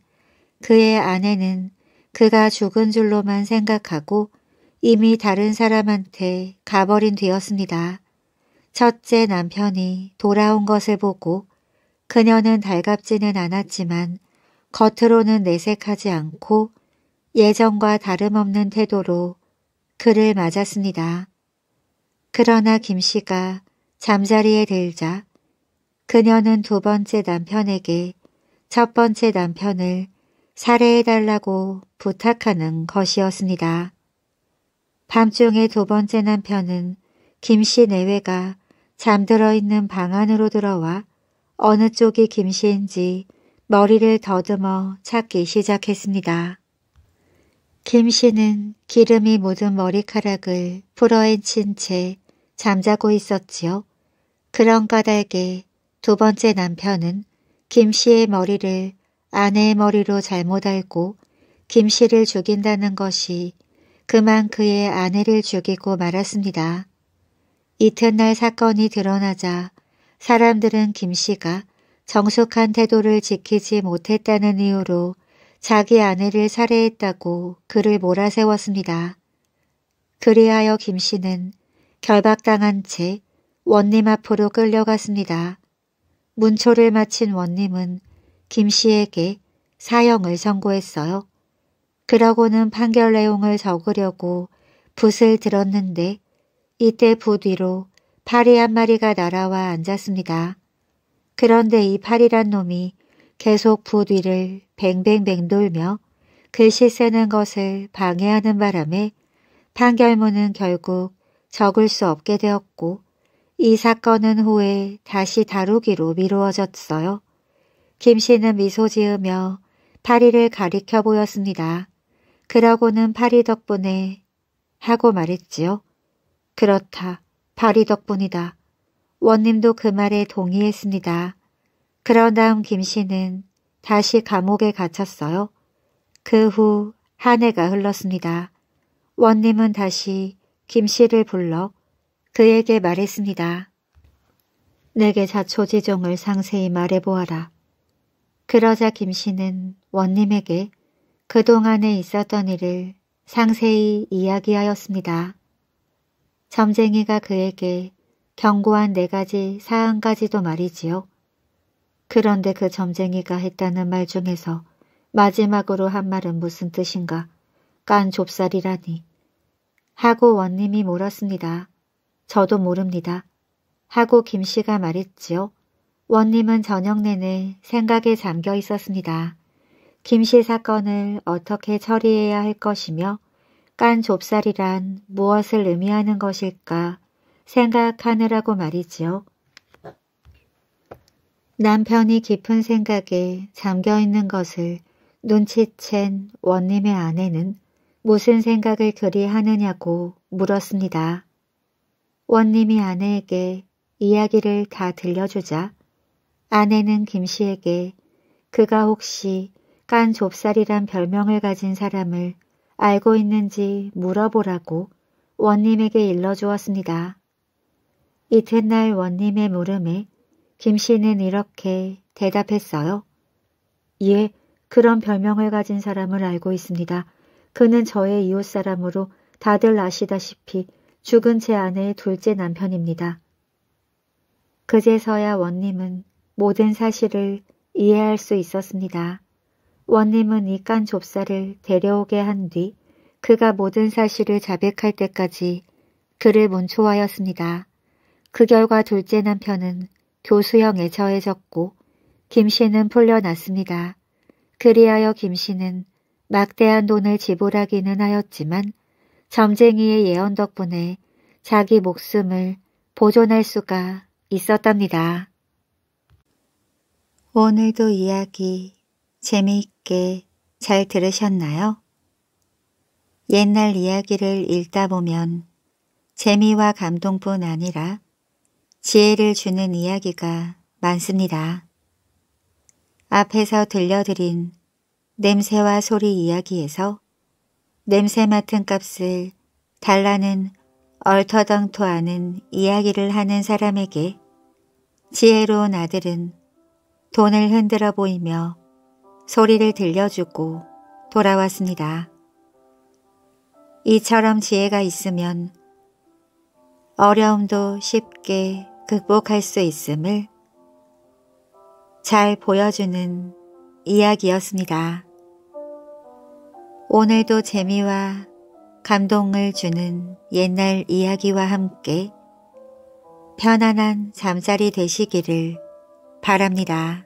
그의 아내는 그가 죽은 줄로만 생각하고 이미 다른 사람한테 가버린 되었습니다 첫째 남편이 돌아온 것을 보고 그녀는 달갑지는 않았지만 겉으로는 내색하지 않고 예전과 다름없는 태도로 그를 맞았습니다. 그러나 김 씨가 잠자리에 들자 그녀는 두 번째 남편에게 첫 번째 남편을 살해해달라고 부탁하는 것이었습니다. 밤중에 두 번째 남편은 김 씨 내외가 잠들어 있는 방 안으로 들어와 어느 쪽이 김씨인지 머리를 더듬어 찾기 시작했습니다. 김씨는 기름이 묻은 머리카락을 풀어헤친 채 잠자고 있었지요. 그런 까닭에 두 번째 남편은 김씨의 머리를 아내의 머리로 잘못 알고 김씨를 죽인다는 것이 그만 그의 아내를 죽이고 말았습니다. 이튿날 사건이 드러나자 사람들은 김 씨가 정숙한 태도를 지키지 못했다는 이유로 자기 아내를 살해했다고 그를 몰아세웠습니다. 그리하여 김 씨는 결박당한 채 원님 앞으로 끌려갔습니다. 문초를 마친 원님은 김 씨에게 사형을 선고했어요. 그러고는 판결 내용을 적으려고 붓을 들었는데 이때 부 위로 파리 한 마리가 날아와 앉았습니다. 그런데 이 파리란 놈이 계속 부 위를 뱅뱅뱅 돌며 글씨 그 쓰는 것을 방해하는 바람에 판결문은 결국 적을 수 없게 되었고 이 사건은 후에 다시 다루기로 미루어졌어요. 김 씨는 미소 지으며 파리를 가리켜 보였습니다. 그러고는 파리 덕분에 하고 말했지요. 그렇다. 발이 덕분이다. 원님도 그 말에 동의했습니다. 그런 다음 김 씨는 다시 감옥에 갇혔어요. 그 후 한 해가 흘렀습니다. 원님은 다시 김 씨를 불러 그에게 말했습니다. 내게 자초지종을 상세히 말해보아라. 그러자 김 씨는 원님에게 그동안에 있었던 일을 상세히 이야기하였습니다. 점쟁이가 그에게 경고한 네 가지 사항까지도 말이지요. 그런데 그 점쟁이가 했다는 말 중에서 마지막으로 한 말은 무슨 뜻인가? 깐 좁쌀이라니. 하고 원님이 물었습니다. 저도 모릅니다. 하고 김씨가 말했지요. 원님은 저녁 내내 생각에 잠겨 있었습니다. 김씨 사건을 어떻게 처리해야 할 것이며 깐 좁쌀이란 무엇을 의미하는 것일까 생각하느라고 말이지요. 남편이 깊은 생각에 잠겨있는 것을 눈치챈 원님의 아내는 무슨 생각을 그리 하느냐고 물었습니다. 원님이 아내에게 이야기를 다 들려주자 아내는 김씨에게 그가 혹시 깐 좁쌀이란 별명을 가진 사람을 알고 있는지 물어보라고 원님에게 일러주었습니다. 이튿날 원님의 물음에 김 씨는 이렇게 대답했어요. 예, 그런 별명을 가진 사람을 알고 있습니다. 그는 저의 이웃 사람으로 다들 아시다시피 죽은 제 아내의 둘째 남편입니다. 그제서야 원님은 모든 사실을 이해할 수 있었습니다. 원님은 이 깐 좁쌀을 데려오게 한 뒤 그가 모든 사실을 자백할 때까지 그를 문초하였습니다. 그 결과 둘째 남편은 교수형에 처해졌고 김 씨는 풀려났습니다. 그리하여 김 씨는 막대한 돈을 지불하기는 하였지만 점쟁이의 예언 덕분에 자기 목숨을 보존할 수가 있었답니다. 오늘도 이야기 재미있게 잘 들으셨나요? 옛날 이야기를 읽다 보면 재미와 감동뿐 아니라 지혜를 주는 이야기가 많습니다. 앞에서 들려드린 냄새와 소리 이야기에서 냄새 맡은 값을 달라는 얼터덩토하는 이야기를 하는 사람에게 지혜로운 아들은 돈을 흔들어 보이며 소리를 들려주고 돌아왔습니다. 이처럼 지혜가 있으면 어려움도 쉽게 극복할 수 있음을 잘 보여주는 이야기였습니다. 오늘도 재미와 감동을 주는 옛날 이야기와 함께 편안한 잠자리 되시기를 바랍니다.